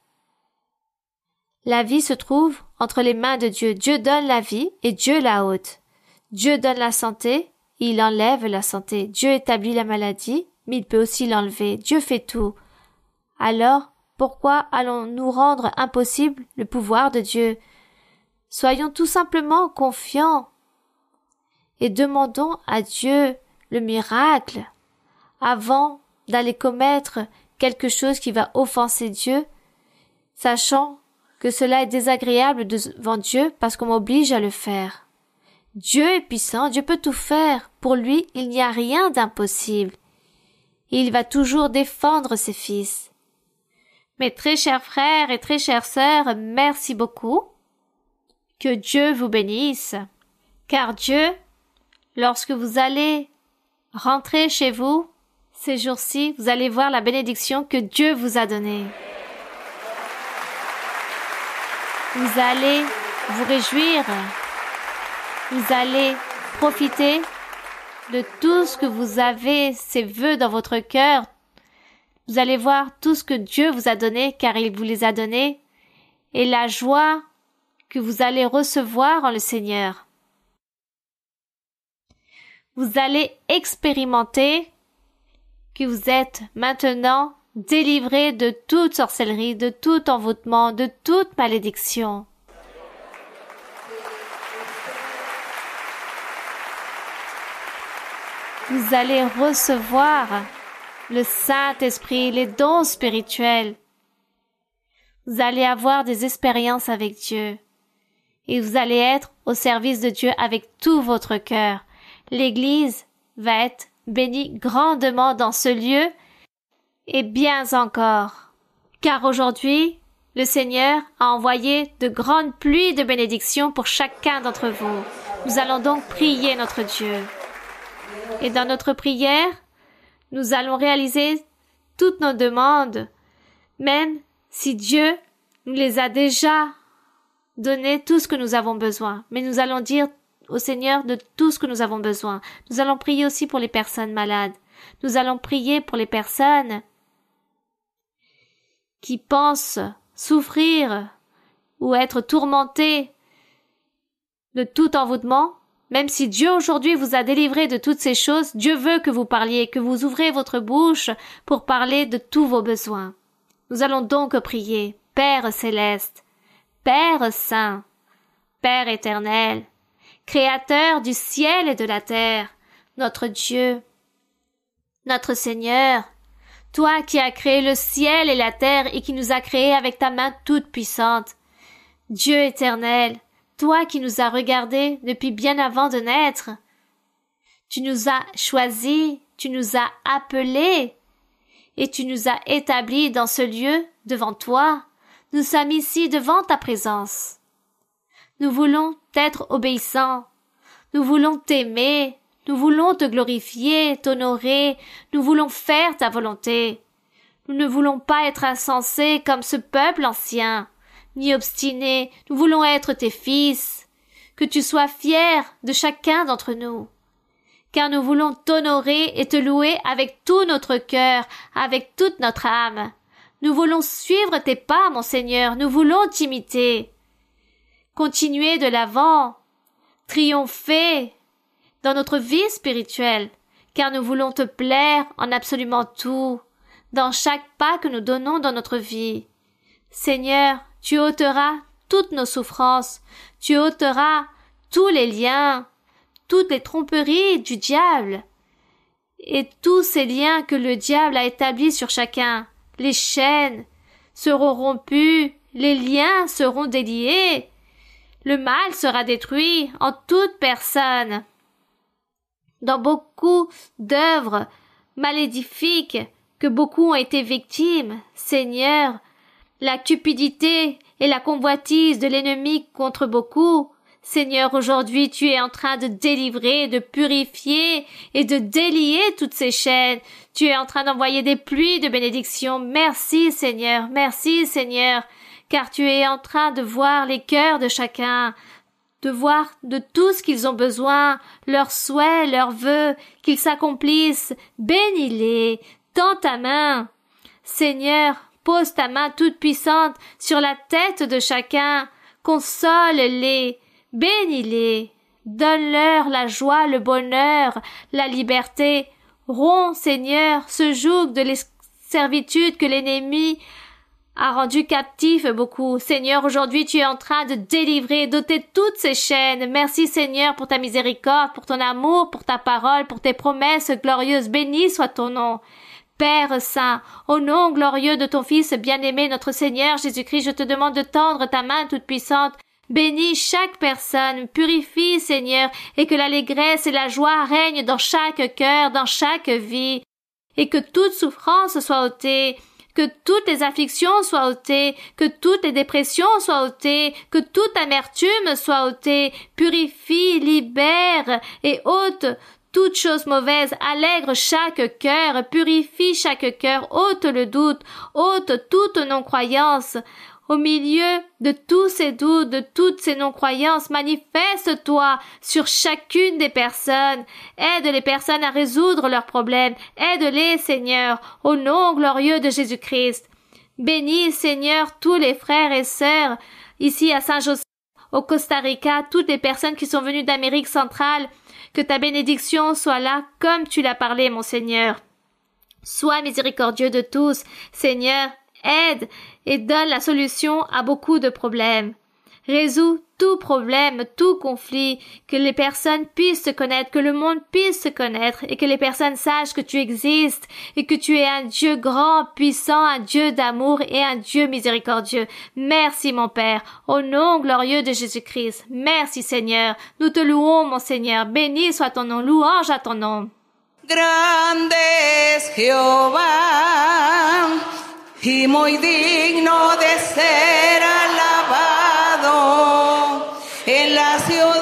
La vie se trouve entre les mains de Dieu. Dieu donne la vie et Dieu la ôte. Dieu donne la santé il enlève la santé. Dieu établit la maladie, mais il peut aussi l'enlever. Dieu fait tout. Alors, pourquoi allons-nous rendre impossible le pouvoir de Dieu Soyons tout simplement confiants et demandons à Dieu le miracle avant d'aller commettre quelque chose qui va offenser Dieu, sachant que cela est désagréable devant Dieu parce qu'on m'oblige à le faire. Dieu est puissant, Dieu peut tout faire. Pour lui, il n'y a rien d'impossible. Il va toujours défendre ses fils. Mes très chers frères et très chères sœurs, merci beaucoup. Que Dieu vous bénisse. Car Dieu, lorsque vous allez rentrer chez vous, ces jours-ci, vous allez voir la bénédiction que Dieu vous a donnée. Vous allez vous réjouir. Vous allez profiter de tout ce que vous avez, ces vœux dans votre cœur. Vous allez voir tout ce que Dieu vous a donné, car il vous les a donnés, et la joie que vous allez recevoir en le Seigneur. Vous allez expérimenter que vous êtes maintenant délivré de toute sorcellerie, de tout envoûtement, de toute malédiction. Vous allez recevoir le Saint-Esprit, les dons spirituels. Vous allez avoir des expériences avec Dieu. Et vous allez être au service de Dieu avec tout votre cœur. L'Église va être bénis grandement dans ce lieu, et bien encore. Car aujourd'hui, le Seigneur a envoyé de grandes pluies de bénédictions pour chacun d'entre vous. Nous allons donc prier notre Dieu. Et dans notre prière, nous allons réaliser toutes nos demandes, même si Dieu nous les a déjà donné tout ce que nous avons besoin. Mais nous allons dire au Seigneur de tout ce que nous avons besoin. Nous allons prier aussi pour les personnes malades. Nous allons prier pour les personnes qui pensent souffrir ou être tourmentées de tout envoûtement. Même si Dieu aujourd'hui vous a délivré de toutes ces choses, Dieu veut que vous parliez, que vous ouvrez votre bouche pour parler de tous vos besoins. Nous allons donc prier. Père céleste, Père saint, Père éternel, Créateur du ciel et de la terre, notre Dieu, notre Seigneur, toi qui as créé le ciel et la terre et qui nous as créés avec ta main toute puissante. Dieu éternel, toi qui nous as regardés depuis bien avant de naître. Tu nous as choisis, tu nous as appelés, et tu nous as établis dans ce lieu devant toi. Nous sommes ici devant ta présence. Nous voulons t'être obéissants. Nous voulons t'aimer. Nous voulons te glorifier, t'honorer. Nous voulons faire ta volonté. Nous ne voulons pas être insensés comme ce peuple ancien, ni obstinés. Nous voulons être tes fils. Que tu sois fier de chacun d'entre nous. Car nous voulons t'honorer et te louer avec tout notre cœur, avec toute notre âme. Nous voulons suivre tes pas, mon Seigneur. Nous voulons t'imiter continuer de l'avant, triompher dans notre vie spirituelle, car nous voulons te plaire en absolument tout, dans chaque pas que nous donnons dans notre vie. Seigneur, tu ôteras toutes nos souffrances, tu ôteras tous les liens, toutes les tromperies du diable, et tous ces liens que le diable a établis sur chacun. Les chaînes seront rompues, les liens seront déliés, le mal sera détruit en toute personne. Dans beaucoup d'œuvres malédifiques que beaucoup ont été victimes, Seigneur, la cupidité et la convoitise de l'ennemi contre beaucoup, Seigneur, aujourd'hui tu es en train de délivrer, de purifier et de délier toutes ces chaînes. Tu es en train d'envoyer des pluies de bénédictions. Merci Seigneur, merci Seigneur car tu es en train de voir les cœurs de chacun, de voir de tout ce qu'ils ont besoin, leurs souhaits, leurs vœux, qu'ils s'accomplissent. Bénis-les, tends ta main. Seigneur, pose ta main toute puissante sur la tête de chacun, console-les, bénis-les, donne-leur la joie, le bonheur, la liberté. Romps, Seigneur, ce joug de l'esclavitude que l'ennemi a rendu captif beaucoup. Seigneur, aujourd'hui tu es en train de délivrer, d'ôter toutes ces chaînes. Merci Seigneur pour ta miséricorde, pour ton amour, pour ta parole, pour tes promesses glorieuses. Béni soit ton nom. Père Saint, au nom glorieux de ton Fils bien-aimé, notre Seigneur Jésus-Christ, je te demande de tendre ta main toute puissante Bénis chaque personne, purifie, Seigneur, et que l'allégresse et la joie règnent dans chaque cœur, dans chaque vie, et que toute souffrance soit ôtée, que toutes les afflictions soient ôtées, que toutes les dépressions soient ôtées, que toute amertume soit ôtée, purifie, libère et ôte toute chose mauvaise, allègre chaque cœur, purifie chaque cœur, ôte le doute, ôte toute non-croyance, au milieu de tous ces doutes, de toutes ces non-croyances, manifeste-toi sur chacune des personnes. Aide les personnes à résoudre leurs problèmes. Aide-les, Seigneur, au nom glorieux de Jésus-Christ. Bénis, Seigneur, tous les frères et sœurs ici à Saint-Joseph, au Costa Rica, toutes les personnes qui sont venues d'Amérique centrale, que ta bénédiction soit là comme tu l'as parlé, mon Seigneur. Sois miséricordieux de tous, Seigneur, aide et donne la solution à beaucoup de problèmes. Résout tout problème, tout conflit, que les personnes puissent se connaître, que le monde puisse se connaître et que les personnes sachent que tu existes et que tu es un Dieu grand, puissant, un Dieu d'amour et un Dieu miséricordieux. Merci mon Père, au nom glorieux de Jésus-Christ. Merci Seigneur, nous te louons mon Seigneur, béni soit ton nom, louange à ton nom. Grandes Jéhovah. y muy digno de ser alabado en la ciudad.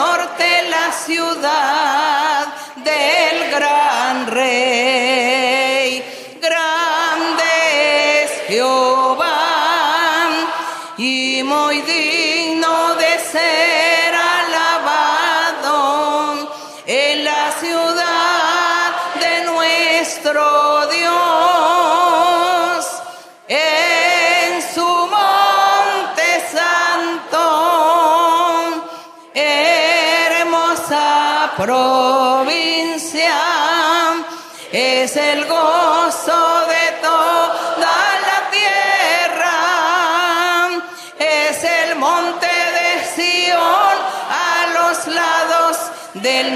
norte la ciudad del gran rey.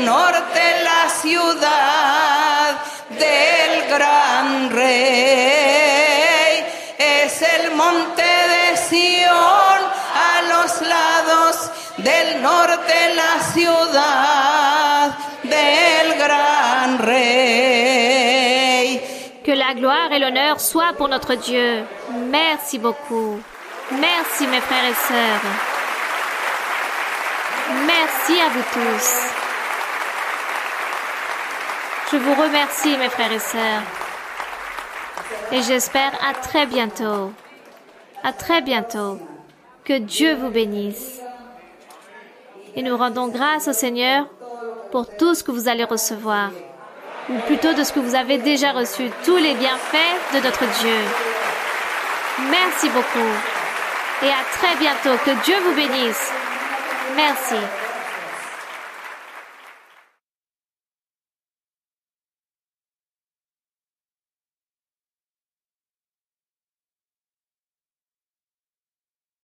norte la ciudad del gran rey. Es el monte de Sion a los lados del norte la ciudad del gran rey. Que la gloire et l'honneur soient pour notre Dieu. Merci beaucoup. Merci mes frères et sœurs. Merci à vous tous. Je vous remercie, mes frères et sœurs. Et j'espère à très bientôt. À très bientôt. Que Dieu vous bénisse. Et nous rendons grâce au Seigneur pour tout ce que vous allez recevoir, ou plutôt de ce que vous avez déjà reçu, tous les bienfaits de notre Dieu. Merci beaucoup. Et à très bientôt. Que Dieu vous bénisse. Merci.